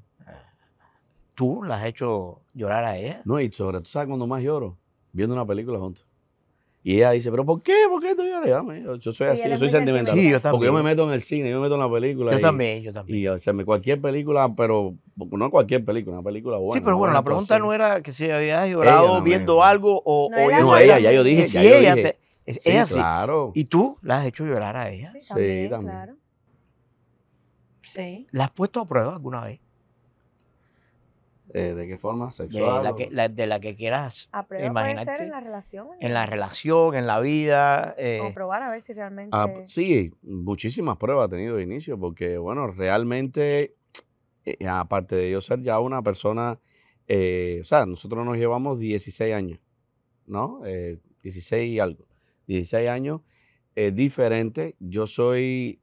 ¿Tú la has hecho llorar a ella? No, y sobre tú sabes cuando más lloro, viendo una película juntos. Y ella dice, pero ¿por qué? ¿Por qué tú lloras? Yo, soy así, yo soy sentimental. Sí, yo también. Porque yo me meto en el cine, yo me meto en la película. Yo también, yo también. Y o sea, cualquier película, pero no cualquier película, una película buena. Sí, pero bueno, la pregunta no era que si había llorado viendo algo o... No, ella, no, ella, ya yo dije, ya yo dije. es, así. claro. Y tú la has hecho llorar a ella. Sí, también. Sí. También. Claro. sí. ¿La has puesto a prueba alguna vez? Eh, ¿De qué forma? ¿Sexual? De la que, de la que quieras a en la relación. En la relación, en la vida. Eh. a ver si realmente... Ah, sí, muchísimas pruebas ha tenido de inicio porque, bueno, realmente, eh, aparte de yo ser ya una persona, eh, o sea, nosotros nos llevamos 16 años, ¿no? 16 y algo. 16 años diferente. Yo soy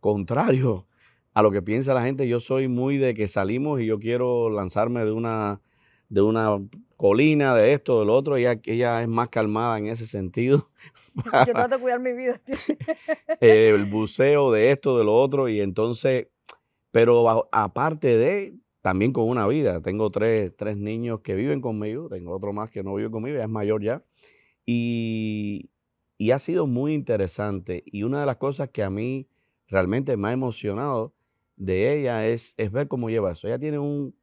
contrario a lo que piensa la gente. Yo soy muy de que salimos y yo quiero lanzarme de una, de una colina, de esto, de lo otro. Ella, ella es más calmada en ese sentido. *laughs* Yo trato de cuidar mi vida. *laughs* el buceo de esto, de lo otro. Y entonces, pero aparte de, también con una vida. Tengo tres, niños que viven conmigo. Tengo otro más que no vive conmigo, ya es mayor ya. Y, y ha sido muy interesante. Y una de las cosas que a mí realmente me ha emocionado de ella es, ver cómo lleva eso. Ella tiene un,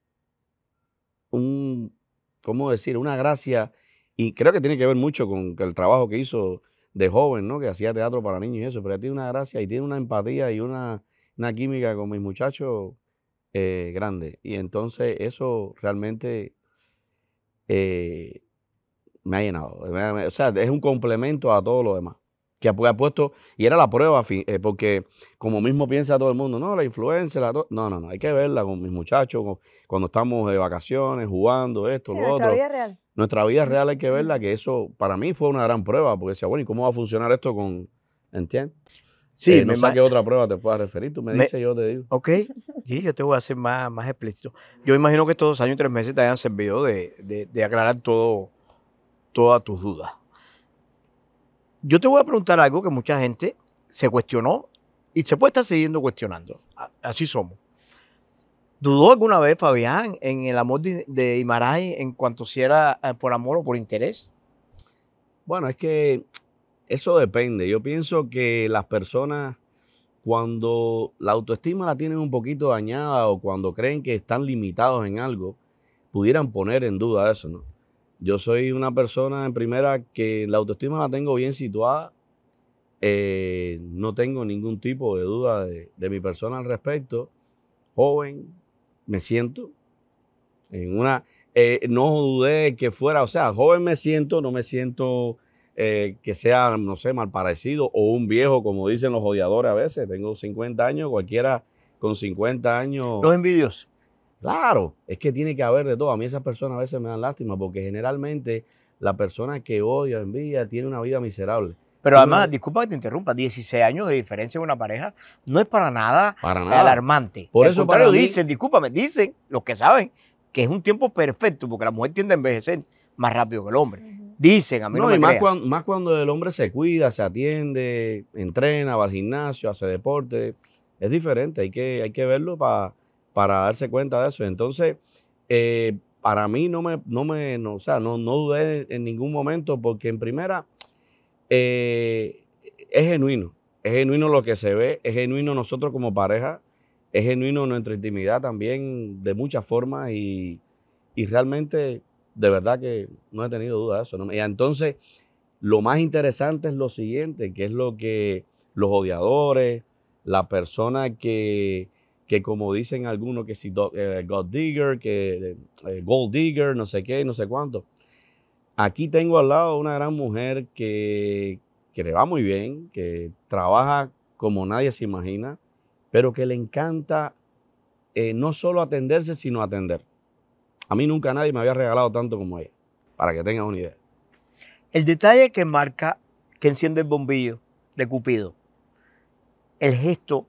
un, ¿cómo decir? Una gracia y creo que tiene que ver mucho con el trabajo que hizo de joven, ¿no? Que hacía teatro para niños y eso, pero ella tiene una gracia y tiene una empatía y una, una química con mis muchachos grandes eh, grande. Y entonces eso realmente eh, me ha llenado. o sea, es un complemento a todo lo demás que ha puesto, y era la prueba, eh, porque como mismo piensa todo el mundo, no, la influencia, la no, no, no, hay que verla con mis muchachos, cuando estamos de vacaciones, jugando, esto, lo otro. Nuestra vida real. Nuestra vida real hay que verla, que eso para mí fue una gran prueba, porque decía, bueno, ¿y cómo va a funcionar esto con, ¿entiendes? Sí, eh, no sé qué otra prueba te puedas referir, tú me, dices, yo te digo. Ok, sí, yo te voy a hacer más, más explícito. Yo imagino que estos dos años y tres meses te hayan servido de, de aclarar todo, todas tus dudas. Yo te voy a preguntar algo que mucha gente se cuestionó y se puede estar siguiendo cuestionando. Así somos. ¿Dudó alguna vez Fabián en el amor de, Imaray en cuanto si era eh, por amor o por interés? Bueno, es que eso depende. Yo pienso que las personas cuando la autoestima la tienen un poquito dañada o cuando creen que están limitados en algo, pudieran poner en duda eso, ¿no? Yo soy una persona en primera que la autoestima la tengo bien situada. Eh, no tengo ningún tipo de duda de, mi persona al respecto. Joven, me siento en una... Eh, no dudé que fuera, o sea, joven me siento, no me siento eh, que sea, no sé, mal parecido o un viejo, como dicen los odiadores a veces. Tengo 50 años, cualquiera con 50 años... Los envidios. Claro, es que tiene que haber de todo. A mí esas personas a veces me dan lástima porque generalmente la persona que odia, envía, tiene una vida miserable. Pero además, disculpa que te interrumpa, 16 años de diferencia en una pareja no es para nada, alarmante. Por eso dicen, discúlpame, dicen los que saben que es un tiempo perfecto porque la mujer tiende a envejecer más rápido que el hombre. Dicen, a mí no, y más cuando, más cuando el hombre se cuida, se atiende, entrena, va al gimnasio, hace deporte, es diferente, hay que, hay que verlo para para darse cuenta de eso. Entonces, eh, para mí no me, no me, o sea, no, no dudé en ningún momento porque en primera eh, es genuino, es genuino lo que se ve, es genuino nosotros como pareja, es genuino nuestra intimidad también de muchas formas y, realmente de verdad que no he tenido duda de eso. Y entonces, lo más interesante es lo siguiente, que es lo que los odiadores, la persona que que como dicen algunos que si eh, God Digger, que eh, Gold Digger, no sé qué, no sé cuánto. Aquí tengo al lado una gran mujer que, le va muy bien, que trabaja como nadie se imagina, pero que le encanta eh, no solo atenderse, sino atender. A mí nunca nadie me había regalado tanto como ella, para que tengan una idea. El detalle que marca que enciende el bombillo de Cupido, el gesto,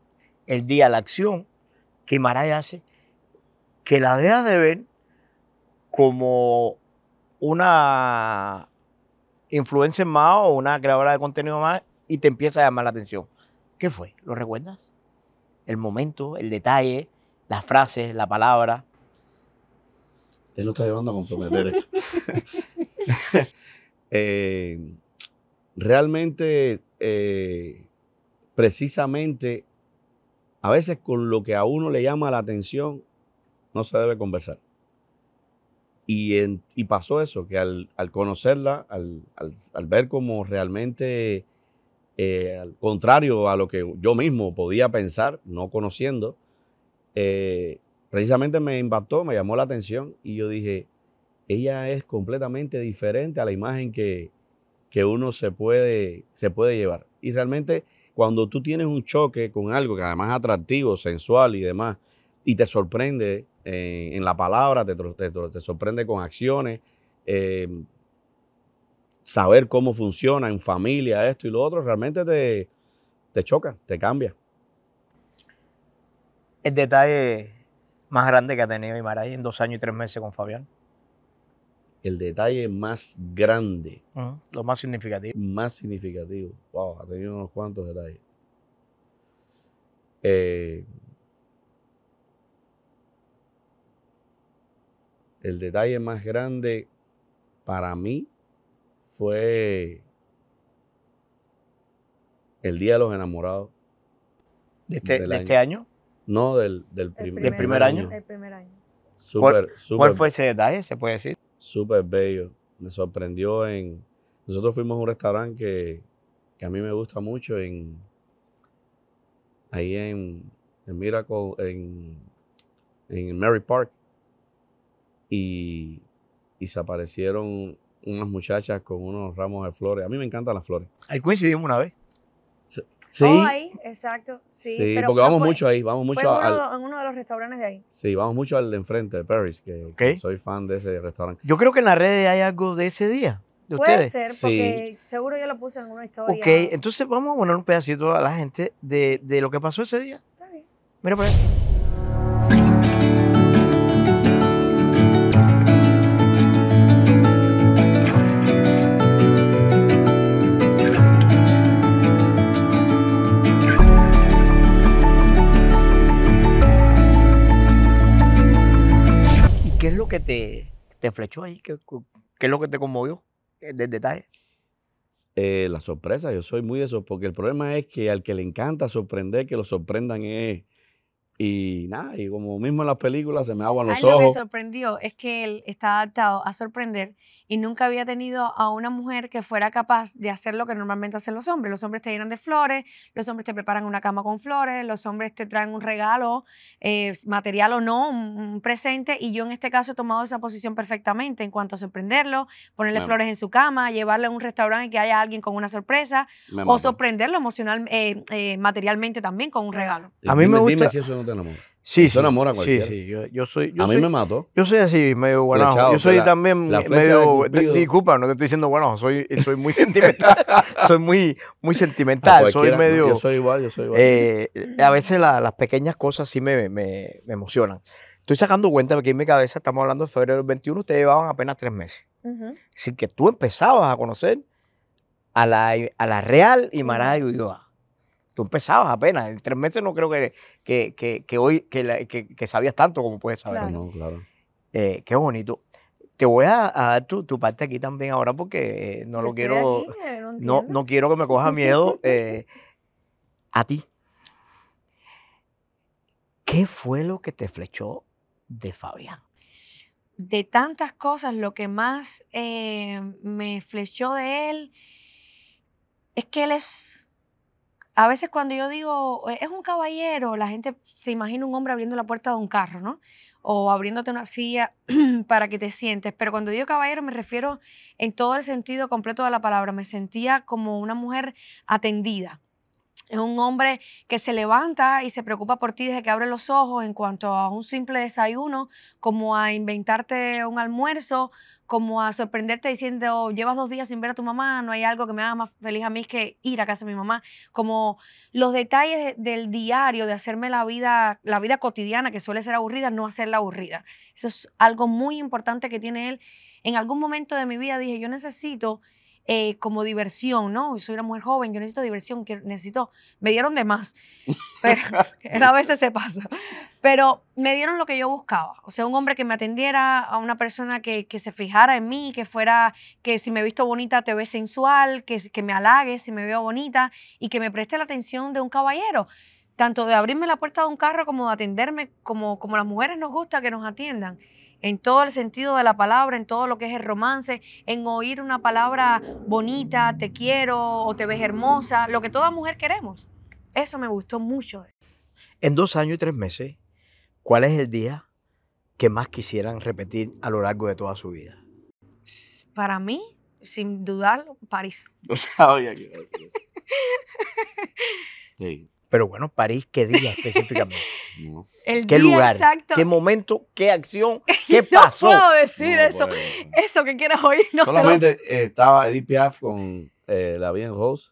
el día, la acción, que Maray hace, que la dejas de ver como una influencer más o una creadora de contenido más y te empieza a llamar la atención. ¿Qué fue? ¿Lo recuerdas? El momento, el detalle, las frases, la palabra. Él lo está llevando a comprometer esto. *laughs* *laughs* Eh, realmente, eh, precisamente a veces con lo que a uno le llama la atención no se debe conversar. Y, pasó eso, que al, conocerla, al, ver como realmente, eh, al contrario a lo que yo mismo podía pensar, no conociendo, eh, precisamente me impactó, me llamó la atención y yo dije, ella es completamente diferente a la imagen que, uno se puede, se puede llevar. Y realmente cuando tú tienes un choque con algo que además es atractivo, sensual y demás, y te sorprende eh, en la palabra, te, sorprende con acciones, eh, saber cómo funciona en familia, esto y lo otro, realmente te, te choca, te cambia. El detalle más grande que ha tenido Imaray en dos años y tres meses con Fabián el detalle más grande. Lo más significativo. Más significativo. Wow, ha tenido unos cuantos detalles. Eh, el detalle más grande para mí fue el Día de los Enamorados. ¿De este, este año. No, del, primer, año. ¿del primer año. ¿Cuál fue ese detalle? ¿Se puede decir? súper bello. Me sorprendió en... Nosotros fuimos a un restaurante que, a mí me gusta mucho en... Ahí en, en Miracle, en, Mary Park. Y, y se aparecieron unas muchachas con unos ramos de flores. A mí me encantan las flores. Ahí coincidimos una vez. Sí. exacto. Sí, pero porque vamos mucho ahí, vamos mucho en uno, en uno de los restaurantes de ahí. Sí, vamos mucho al de enfrente, de Paris, que, soy fan de ese restaurante. Yo creo que en las redes hay algo de ese día. De Puede ustedes. ser, porque sí. seguro yo lo puse en una historia. Ok, entonces vamos a poner un pedacito a la gente de, de lo que pasó ese día. Está bien. Mira por ahí. que te, flechó ahí? ¿Qué, es lo que te conmovió eh, del detalle? Eh, la sorpresa, yo soy muy de eso, porque el problema es que al que le encanta sorprender, que lo sorprendan es y nada, y como mismo en las películas se me aguan los ojos. Lo que sorprendió es que él está adaptado a sorprender y nunca había tenido a una mujer que fuera capaz de hacer lo que normalmente hacen los hombres. Los hombres te llenan de flores, los hombres te preparan una cama con flores, los hombres te traen un regalo, eh, material o no, un, presente. Y yo en este caso he tomado esa posición perfectamente en cuanto a sorprenderlo, ponerle flores en su cama, llevarle a un restaurante que haya alguien con una sorpresa, o sorprenderlo emocional, eh, eh, materialmente también con un regalo. A mí me gusta. Dime si eso no te enamora. Sí, sí. Sí, sí. Yo, soy, a mí me mato. Yo soy así, medio guanajo. Yo soy también medio. disculpa, no te estoy diciendo guanajo. Soy, soy muy sentimental. *laughs* soy muy, muy sentimental. Soy medio. Yo soy igual, yo soy igual. Eh, a veces las pequeñas cosas sí me, me, me emocionan. Estoy sacando cuenta que en mi cabeza estamos hablando de febrero del 21, ustedes llevaban apenas tres meses. Uh Así que tú empezabas a conocer a la, a la real Imarada y Ulloa tú empezabas apenas. En tres meses no creo que, que, hoy que, sabías tanto como puedes saber. Claro. No, claro. Eh, qué bonito. Te voy a, dar tu, parte aquí también ahora porque eh, no lo quiero. *laughs* Eh, no, no, quiero que me coja miedo. *laughs* a ti. ¿Qué fue lo que te flechó de Fabián? De tantas cosas, lo que más me flechó de él es que él es a veces cuando yo digo, eh, es un caballero, la gente se imagina un hombre abriendo la puerta de un carro, ¿no? O abriéndote una silla *clears throat* para que te sientes. Pero cuando digo caballero me refiero en todo el sentido completo de la palabra. Me sentía como una mujer atendida. Es un hombre que se levanta y se preocupa por ti desde que abre los ojos en cuanto a un simple desayuno, como a inventarte un almuerzo, como a sorprenderte diciendo, llevas dos días sin ver a tu mamá, no hay algo que me haga más feliz a mí que ir a casa de mi mamá. Como los detalles del diario, de hacerme la vida, la vida cotidiana, que suele ser aburrida, no hacerla aburrida. Eso es algo muy importante que tiene él. En algún momento de mi vida dije, yo necesito eh, como diversión, ¿no? Soy una mujer joven, yo necesito diversión, que necesito, me dieron de más, *laughs* pero *laughs* *laughs* a veces se pasa, pero me dieron lo que yo buscaba, o sea, un hombre que me atendiera, a una persona que, se fijara en mí, que fuera, que si me he visto bonita te ve sensual, que, que me halague si me veo bonita y que me preste la atención de un caballero tanto de abrirme la puerta de un carro como de atenderme, como, como las mujeres nos gusta que nos atiendan en todo el sentido de la palabra, en todo lo que es el romance, en oír una palabra bonita, te quiero o te ves hermosa, lo que toda mujer queremos. Eso me gustó mucho. En dos años y tres meses, ¿cuál es el día que más quisieran repetir a lo largo de toda su vida? Para mí, sin dudarlo, París. *laughs* O sea, *laughs* Pero bueno, París, ¿qué día específicamente? *laughs* El ¿Qué día lugar? Exacto. ¿Qué momento? ¿Qué acción? *laughs* ¿Qué pasó? no puedo decir eso. Eso que quieras oír. No Solamente eh, estaba Edith Piaf con eh, la Bien Rose.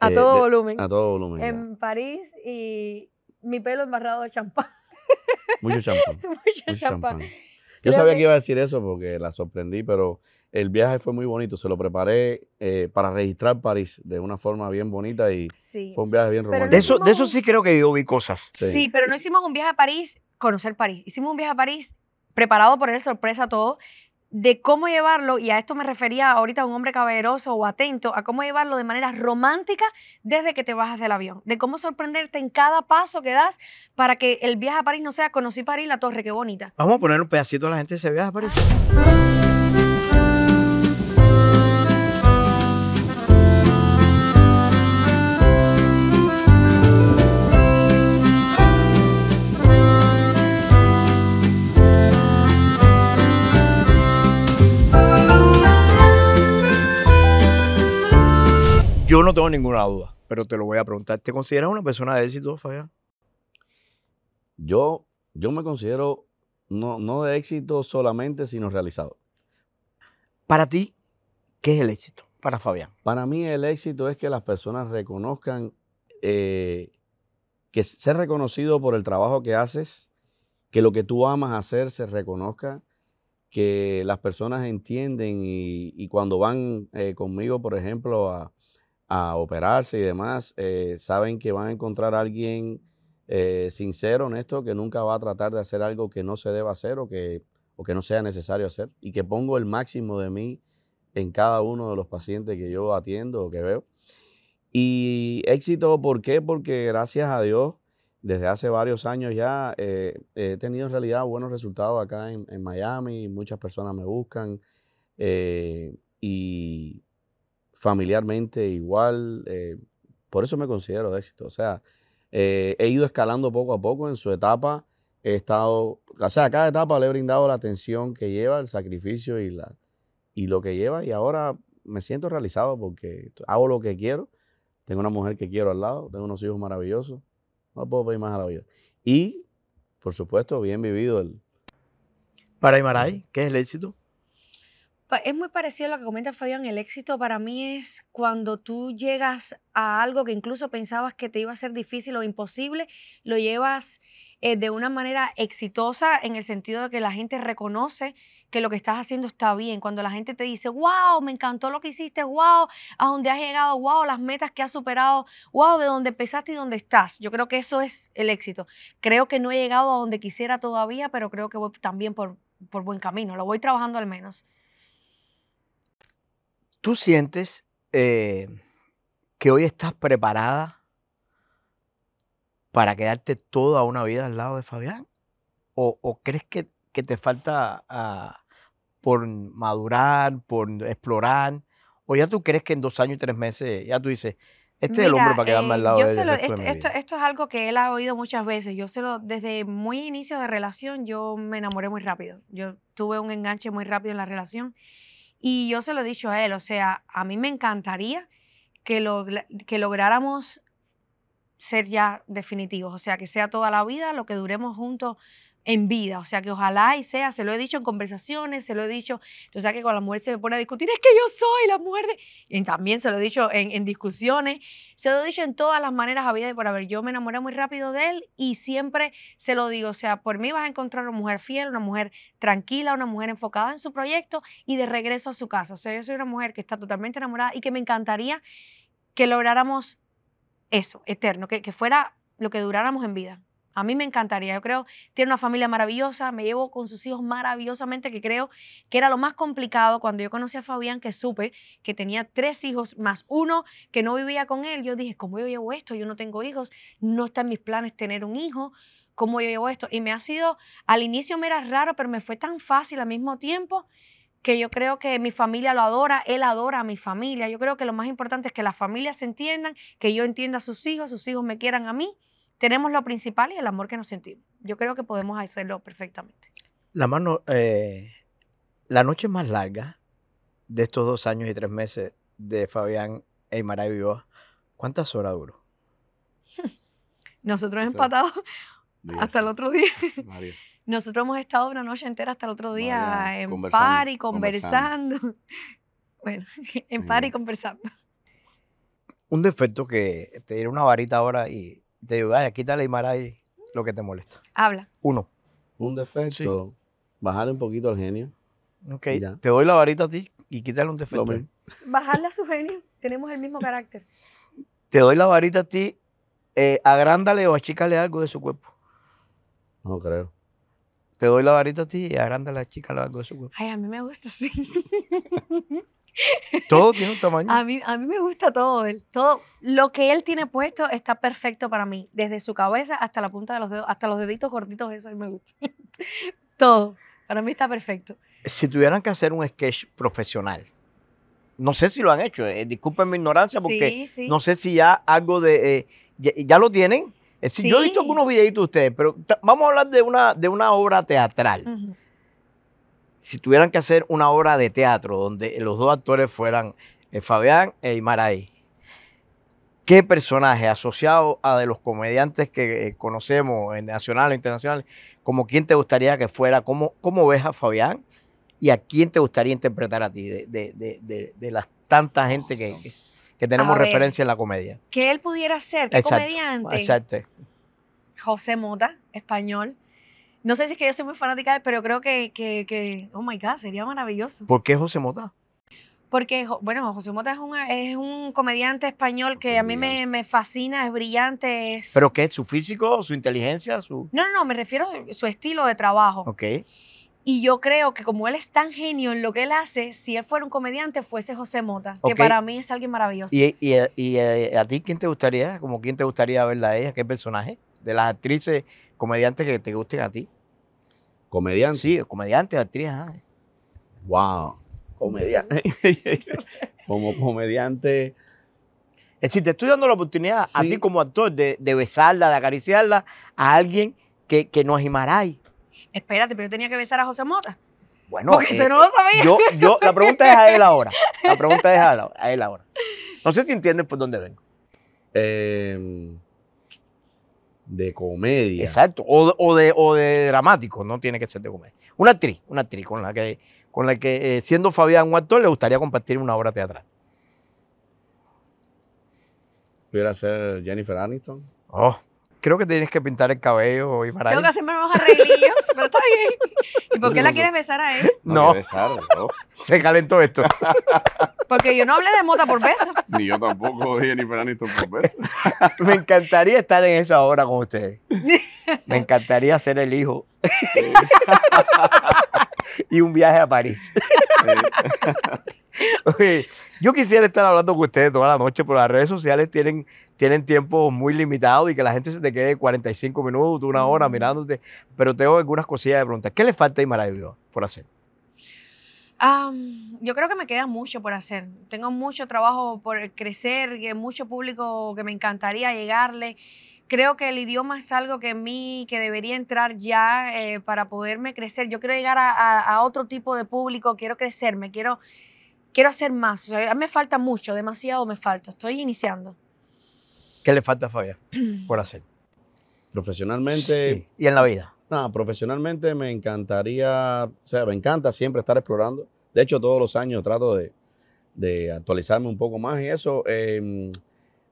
A eh, todo volumen. A todo volumen. En París y mi pelo embarrado de champán. Mucho *laughs* champán. Mucho, champán. Yo sabía que iba a decir eso porque la sorprendí, pero el viaje fue muy bonito, se lo preparé eh, para registrar París de una forma bien bonita y fue un viaje bien romántico. de, eso, sí creo que yo vi cosas. Sí. pero no hicimos un viaje a París, conocer París, hicimos un viaje a París preparado por él, sorpresa todo, de cómo llevarlo, y a esto me refería ahorita a un hombre caballeroso o atento, a cómo llevarlo de manera romántica desde que te bajas del avión, de cómo sorprenderte en cada paso que das para que el viaje a París no sea conocí París, la torre, qué bonita. Vamos a poner un pedacito a la gente de ese viaje a París. Yo no tengo ninguna duda, pero te lo voy a preguntar. ¿Te consideras una persona de éxito, Fabián? Yo, yo me considero no, de éxito solamente, sino realizado. Para ti, ¿qué es el éxito? Para Fabián. Para mí el éxito es que las personas reconozcan, eh, que ser reconocido por el trabajo que haces, que lo que tú amas hacer se reconozca, que las personas entienden y, cuando van eh, conmigo, por ejemplo, a, a operarse y demás, eh, saben que van a encontrar a alguien eh, sincero, honesto, que nunca va a tratar de hacer algo que no se deba hacer o que, que no sea necesario hacer y que pongo el máximo de mí en cada uno de los pacientes que yo atiendo o que veo. Y éxito, ¿por qué? Porque gracias a Dios, desde hace varios años ya eh, he tenido en realidad buenos resultados acá en, en Miami, muchas personas me buscan y, familiarmente igual. Eh, por eso me considero de éxito. O sea, eh, he ido escalando poco a poco en su etapa. He estado, o sea, a cada etapa le he brindado la atención que lleva, el sacrificio y, la, y lo que lleva. Y ahora me siento realizado porque hago lo que quiero. Tengo una mujer que quiero al lado, tengo unos hijos maravillosos. No puedo pedir más a la vida. Y, por supuesto, bien vivido el... Para Imaray, ¿qué es el éxito? Es muy parecido a lo que comenta Fabián. El éxito para mí es cuando tú llegas a algo que incluso pensabas que te iba a ser difícil o imposible, lo llevas eh, de una manera exitosa en el sentido de que la gente reconoce que lo que estás haciendo está bien. Cuando la gente te dice, wow, me encantó lo que hiciste, wow, a dónde has llegado, wow, las metas que has superado, wow, de dónde empezaste y dónde estás. Yo creo que eso es el éxito. Creo que no he llegado a donde quisiera todavía, pero creo que voy también por buen camino. Lo voy trabajando al menos. ¿Tú sientes eh, que hoy estás preparada para quedarte toda una vida al lado de Fabián? ¿O, crees que, te falta ah, por madurar, por explorar? ¿O ya tú crees que en dos años y tres meses ya tú dices, este es el hombre para quedarme al eh, lado de, él esto, esto, es algo que él ha oído muchas veces. Yo se lo, desde muy inicio de relación, yo me enamoré muy rápido. Yo tuve un enganche muy rápido en la relación y yo se lo he dicho a él, o sea, a mí me encantaría que, que lográramos ser ya definitivos, o sea, que sea toda la vida, lo que duremos juntos en vida, o sea que ojalá y sea, se lo he dicho en conversaciones, se lo he dicho, o sea que con la mujer se pone a discutir, es que yo soy la mujer, de... y también se lo he dicho en, discusiones, se lo he dicho en todas las maneras a vida y por haber, yo me enamoré muy rápido de él y siempre se lo digo, o sea, por mí vas a encontrar una mujer fiel, una mujer tranquila, una mujer enfocada en su proyecto y de regreso a su casa, o sea, yo soy una mujer que está totalmente enamorada y que me encantaría que lográramos eso, eterno, que fuera lo que duráramos en vida. A mí me encantaría, yo creo, tiene una familia maravillosa, me llevo con sus hijos maravillosamente, que creo que era lo más complicado cuando yo conocí a Fabián, que supe que tenía tres hijos más uno que no vivía con él. Yo dije, ¿cómo yo llevo esto? Yo no tengo hijos, no está en mis planes tener un hijo, ¿cómo yo llevo esto? Y me ha sido, al inicio me era raro, pero me fue tan fácil al mismo tiempo que yo creo que mi familia lo adora, él adora a mi familia. Yo creo que lo más importante es que las familias se entiendan, que yo entienda a sus hijos, sus hijos me quieran a mí tenemos lo principal y el amor que nos sentimos. Yo creo que podemos hacerlo perfectamente. La mano, eh, la noche más larga de estos dos años y tres meses de Fabián e y Viva, ¿cuántas horas duró? *laughs* Nosotros hemos empatado hasta el otro día. *laughs* Nosotros hemos estado una noche entera hasta el otro día en par y conversando. *laughs* Bueno, en par y conversando. Un defecto que te diera una varita ahora y te digo, vaya, quítale y maray lo que te molesta. Habla. Uno. Un defecto, bajarle un poquito al genio. Ok, te doy la varita a ti y quítale un defecto. Bajarle a su genio, tenemos el mismo carácter. Te doy la varita a ti, eh, agrándale o achícale algo de su cuerpo. No creo. Te doy la varita a ti y agrándale, achícale algo de su cuerpo. Ay, a mí me gusta, sí. *laughs* *laughs* Todo tiene un tamaño. A mí, a mí me gusta todo. Él, todo. Lo que él tiene puesto está perfecto para mí. Desde su cabeza hasta la punta de los dedos, hasta los deditos gorditos, eso a me gusta. *laughs* todo. Para mí está perfecto. Si tuvieran que hacer un sketch profesional, no sé si lo han hecho, eh, disculpen mi ignorancia, porque no sé si ya algo de. Eh, ya, lo tienen? Eh, yo he visto algunos videitos de ustedes, pero vamos a hablar de una, de una obra teatral si tuvieran que hacer una obra de teatro donde los dos actores fueran eh, Fabián e Imaray, ¿qué personaje asociado a de los comediantes que eh, conocemos, en nacional o internacional, como quién te gustaría que fuera? ¿Cómo, cómo ves a Fabián? ¿Y a quién te gustaría interpretar a ti de, de, las tanta gente que, que, tenemos referencia en la comedia? Que él pudiera ser, qué comediante. Exacto. José Mota, español. No sé si es que yo soy muy fanática, pero creo que, oh my God, sería maravilloso. ¿Por qué José Mota? Porque, bueno, José Mota es un, comediante español que a mí me, fascina, es brillante. Es... ¿Pero qué? ¿Su físico, su inteligencia? Su... No, no, no, me refiero a su estilo de trabajo. Ok. Y yo creo que como él es tan genio en lo que él hace, si él fuera un comediante, fuese José Mota, que para mí es alguien maravilloso. ¿Y, eh, a, ti quién te gustaría? Como quién te gustaría verla a ella? ¿Qué personaje? De las actrices Comediante que te gusten a ti. ¿Comediante? Sí, comediante, actriz. Wow. Comediante. *laughs* como comediante. Es decir, te estoy dando la oportunidad a ti como actor de, besarla, de acariciarla a alguien que, que no es Imaray. Espérate, pero yo tenía que besar a José Mota. Bueno, porque se eh, no lo sabía. Yo, la pregunta es a él ahora. La pregunta es a él, ahora. No sé si entiendes por dónde vengo. Eh, de comedia. Exacto, o, de, o de dramático, no tiene que ser de comedia. Una actriz, una actriz con la que, con la que eh, siendo Fabián un actor, le gustaría compartir una obra teatral. ¿Pudiera ser Jennifer Aniston? Oh, creo que tienes que pintar el cabello y para Tengo que hacerme unos arreglillos, pero está bien. ¿Y por qué la quieres besar a él? No. *laughs* Se calentó esto. *laughs* Porque yo no hablé de mota por beso. *laughs* Ni yo tampoco, ni ni tú por beso. Me encantaría estar en esa hora con ustedes. Me encantaría ser el hijo y un viaje a París. *laughs* *laughs* yo quisiera estar hablando con ustedes toda la noche, pero las redes sociales tienen, tienen tiempo muy limitado y que la gente se te quede 45 minutos, una hora mm. mirándote. Pero tengo algunas cosillas de preguntas. ¿Qué le falta a maravilloso por hacer? yo creo que me queda mucho por hacer. Tengo mucho trabajo por crecer, mucho público que me encantaría llegarle creo que el idioma es algo que mí, que debería entrar ya eh, para poderme crecer. Yo quiero llegar a, otro tipo de público, quiero crecerme, quiero, quiero hacer más. O sea, me falta mucho, demasiado me falta. Estoy iniciando. ¿Qué le falta a Fabián *clears throat* por hacer? Profesionalmente. Y en la vida. No, profesionalmente me encantaría, o sea, me encanta siempre estar explorando. De hecho, todos los años trato de, actualizarme un poco más y eso. Em,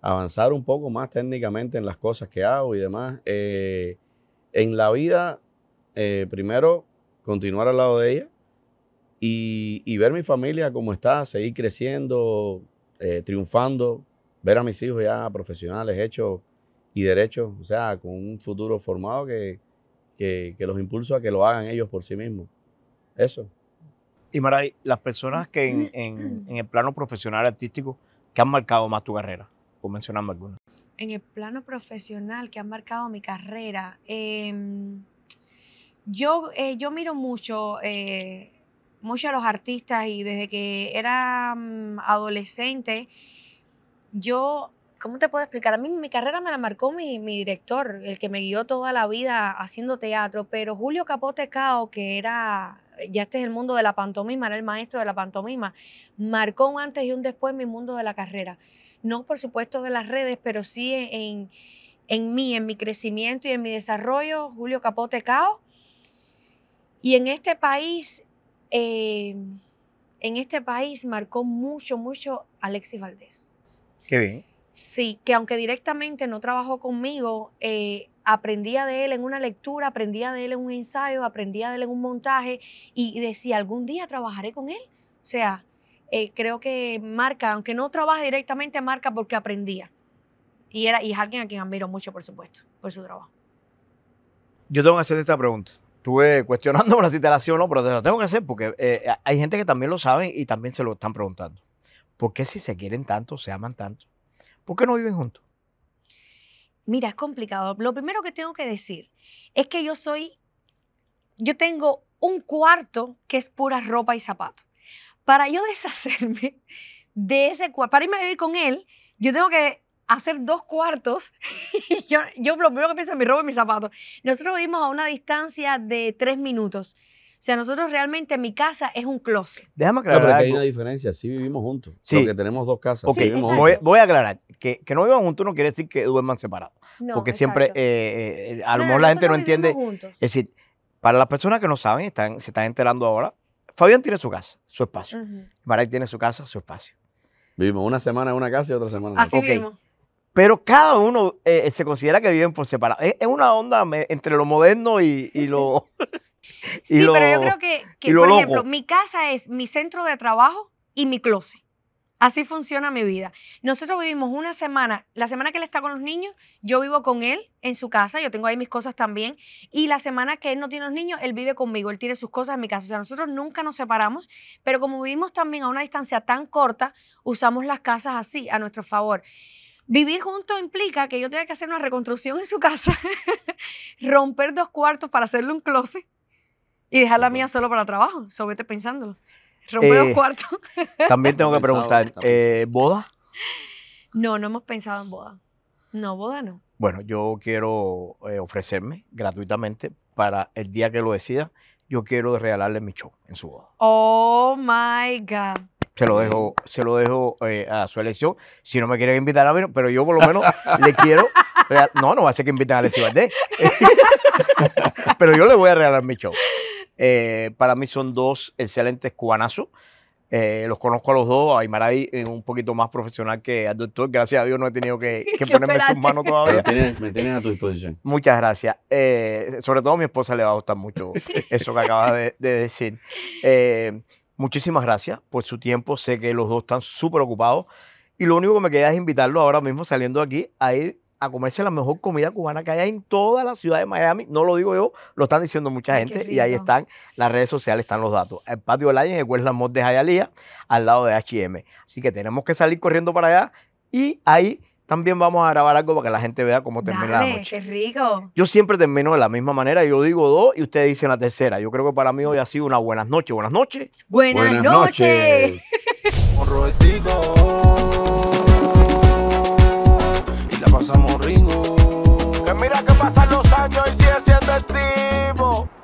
avanzar un poco más técnicamente en las cosas que hago y demás. Eh, en la vida, eh, primero, continuar al lado de ella y, ver mi familia como está, seguir creciendo, eh, triunfando, ver a mis hijos ya profesionales, hechos y derechos, o sea, con un futuro formado que, que, los impulso a que lo hagan ellos por sí mismos. Eso. Y Maray, las personas que en, en el plano profesional artístico, que han marcado más tu carrera? por mencionarme algunas. En el plano profesional que ha marcado mi carrera, em, yo, eh, yo miro mucho, eh, a los artistas y desde que era mm, adolescente, yo ¿cómo te puedo explicar? A mí mi carrera me la marcó mi, mi, director, el que me guió toda la vida haciendo teatro, pero Julio Capote Cao, que era, ya este es el mundo de la pantomima, era el maestro de la pantomima, marcó un antes y un después mi mundo de la carrera no por supuesto de las redes, pero sí en, mí, en mi crecimiento y en mi desarrollo, Julio Capote Cao. Y en este país, eh, en este país marcó mucho, mucho Alexis Valdés. Qué bien. Sí, que aunque directamente no trabajó conmigo, eh, aprendía de él en una lectura, aprendía de él en un ensayo, aprendía de él en un montaje y decía, algún día trabajaré con él. O sea, eh, creo que marca, aunque no trabaja directamente, marca porque aprendía. Y, era, y es alguien a quien admiro mucho, por supuesto, por su trabajo. Yo tengo que hacer esta pregunta. Estuve *laughs* cuestionando si te la hacía o no, pero te la tengo que hacer porque eh, hay gente que también lo sabe y también se lo están preguntando. ¿Por qué si se quieren tanto, se aman tanto? ¿Por qué no viven juntos? Mira, es complicado. Lo primero que tengo que decir es que yo soy, yo tengo un cuarto que es pura ropa y zapatos para yo *laughs* deshacerme de ese cuarto, para irme a vivir con él, yo tengo que hacer dos cuartos. *laughs* yo, yo lo primero que pienso es mi ropa y mis zapatos. Nosotros vivimos a una distancia de tres minutos. O sea, nosotros realmente mi casa es un closet. Déjame aclarar. pero hay una diferencia. Sí vivimos juntos. Sí. Porque tenemos dos casas. Ok, voy, voy, a aclarar. Que, que no vivan juntos no quiere decir que duerman separados. No, porque siempre, eh, eh, eh, a lo mejor la gente no entiende. Es decir, para las personas que no saben, están, se están enterando ahora, Fabián tiene su casa, su espacio. Uh tiene su casa, su espacio. Vivimos una semana en una casa y otra semana en otra. Así Pero cada uno eh, eh, se considera que viven por separado. Es, una onda entre lo moderno y, lo. *laughs* sí, pero yo creo que, por ejemplo, mi casa es mi centro de trabajo y mi closet. Así funciona mi vida. Nosotros vivimos una semana, la semana que él está con los niños, yo vivo con él en su casa, yo tengo ahí mis cosas también, y la semana que él no tiene los niños, él vive conmigo, él tiene sus cosas en mi casa. O sea, nosotros nunca nos separamos, pero como vivimos también a una distancia tan corta, usamos las casas así, a nuestro favor. Vivir juntos implica que yo tenga que hacer una reconstrucción en su casa, *laughs* romper dos cuartos para hacerle un closet y dejar la mía solo para trabajo. vete pensándolo. Eh, cuarto. *laughs* También tengo que preguntar, eh, ¿boda? No, no hemos pensado en boda. No, boda no. Bueno, yo quiero eh, ofrecerme gratuitamente para el día que lo decida. Yo quiero regalarle mi show en su boda. Oh my God. Se lo dejo, se lo dejo a su elección. Si no me quieren invitar a mí, pero yo por lo menos *laughs* le quiero. No, no va a ser que inviten a Alexi Valdés. *laughs* pero yo le voy a regalar mi show. Eh, para mí son dos excelentes cubanazos. Eh, los conozco a los dos, a Aymaray es eh, un poquito más profesional que al doctor. Gracias a Dios no he tenido que, *laughs* ponerme en sus manos todavía. me tienes a tu disposición. Muchas gracias. sobre todo a mi esposa le va a gustar mucho *laughs* eso que acabas de, decir. muchísimas gracias por su tiempo. Sé que los dos están súper ocupados. Y lo único que me queda es invitarlo ahora mismo saliendo aquí a ir a comerse la mejor comida cubana que hay en toda la ciudad de Miami. No lo digo yo, lo están diciendo mucha gente y ahí están las redes sociales, están los datos. El patio es el Westland de Hialeah, al lado de H&M. Así que tenemos que salir corriendo para allá y ahí también vamos a grabar algo para que la gente vea cómo termina ¡Qué rico! Yo siempre termino de la misma manera. Yo digo dos y ustedes dicen la tercera. Yo creo que para mí hoy ha sido una buenas noches. Buenas noches. Buenas, noches. *laughs* pasamos ringo. Que mira que pasan los años y sigue siendo el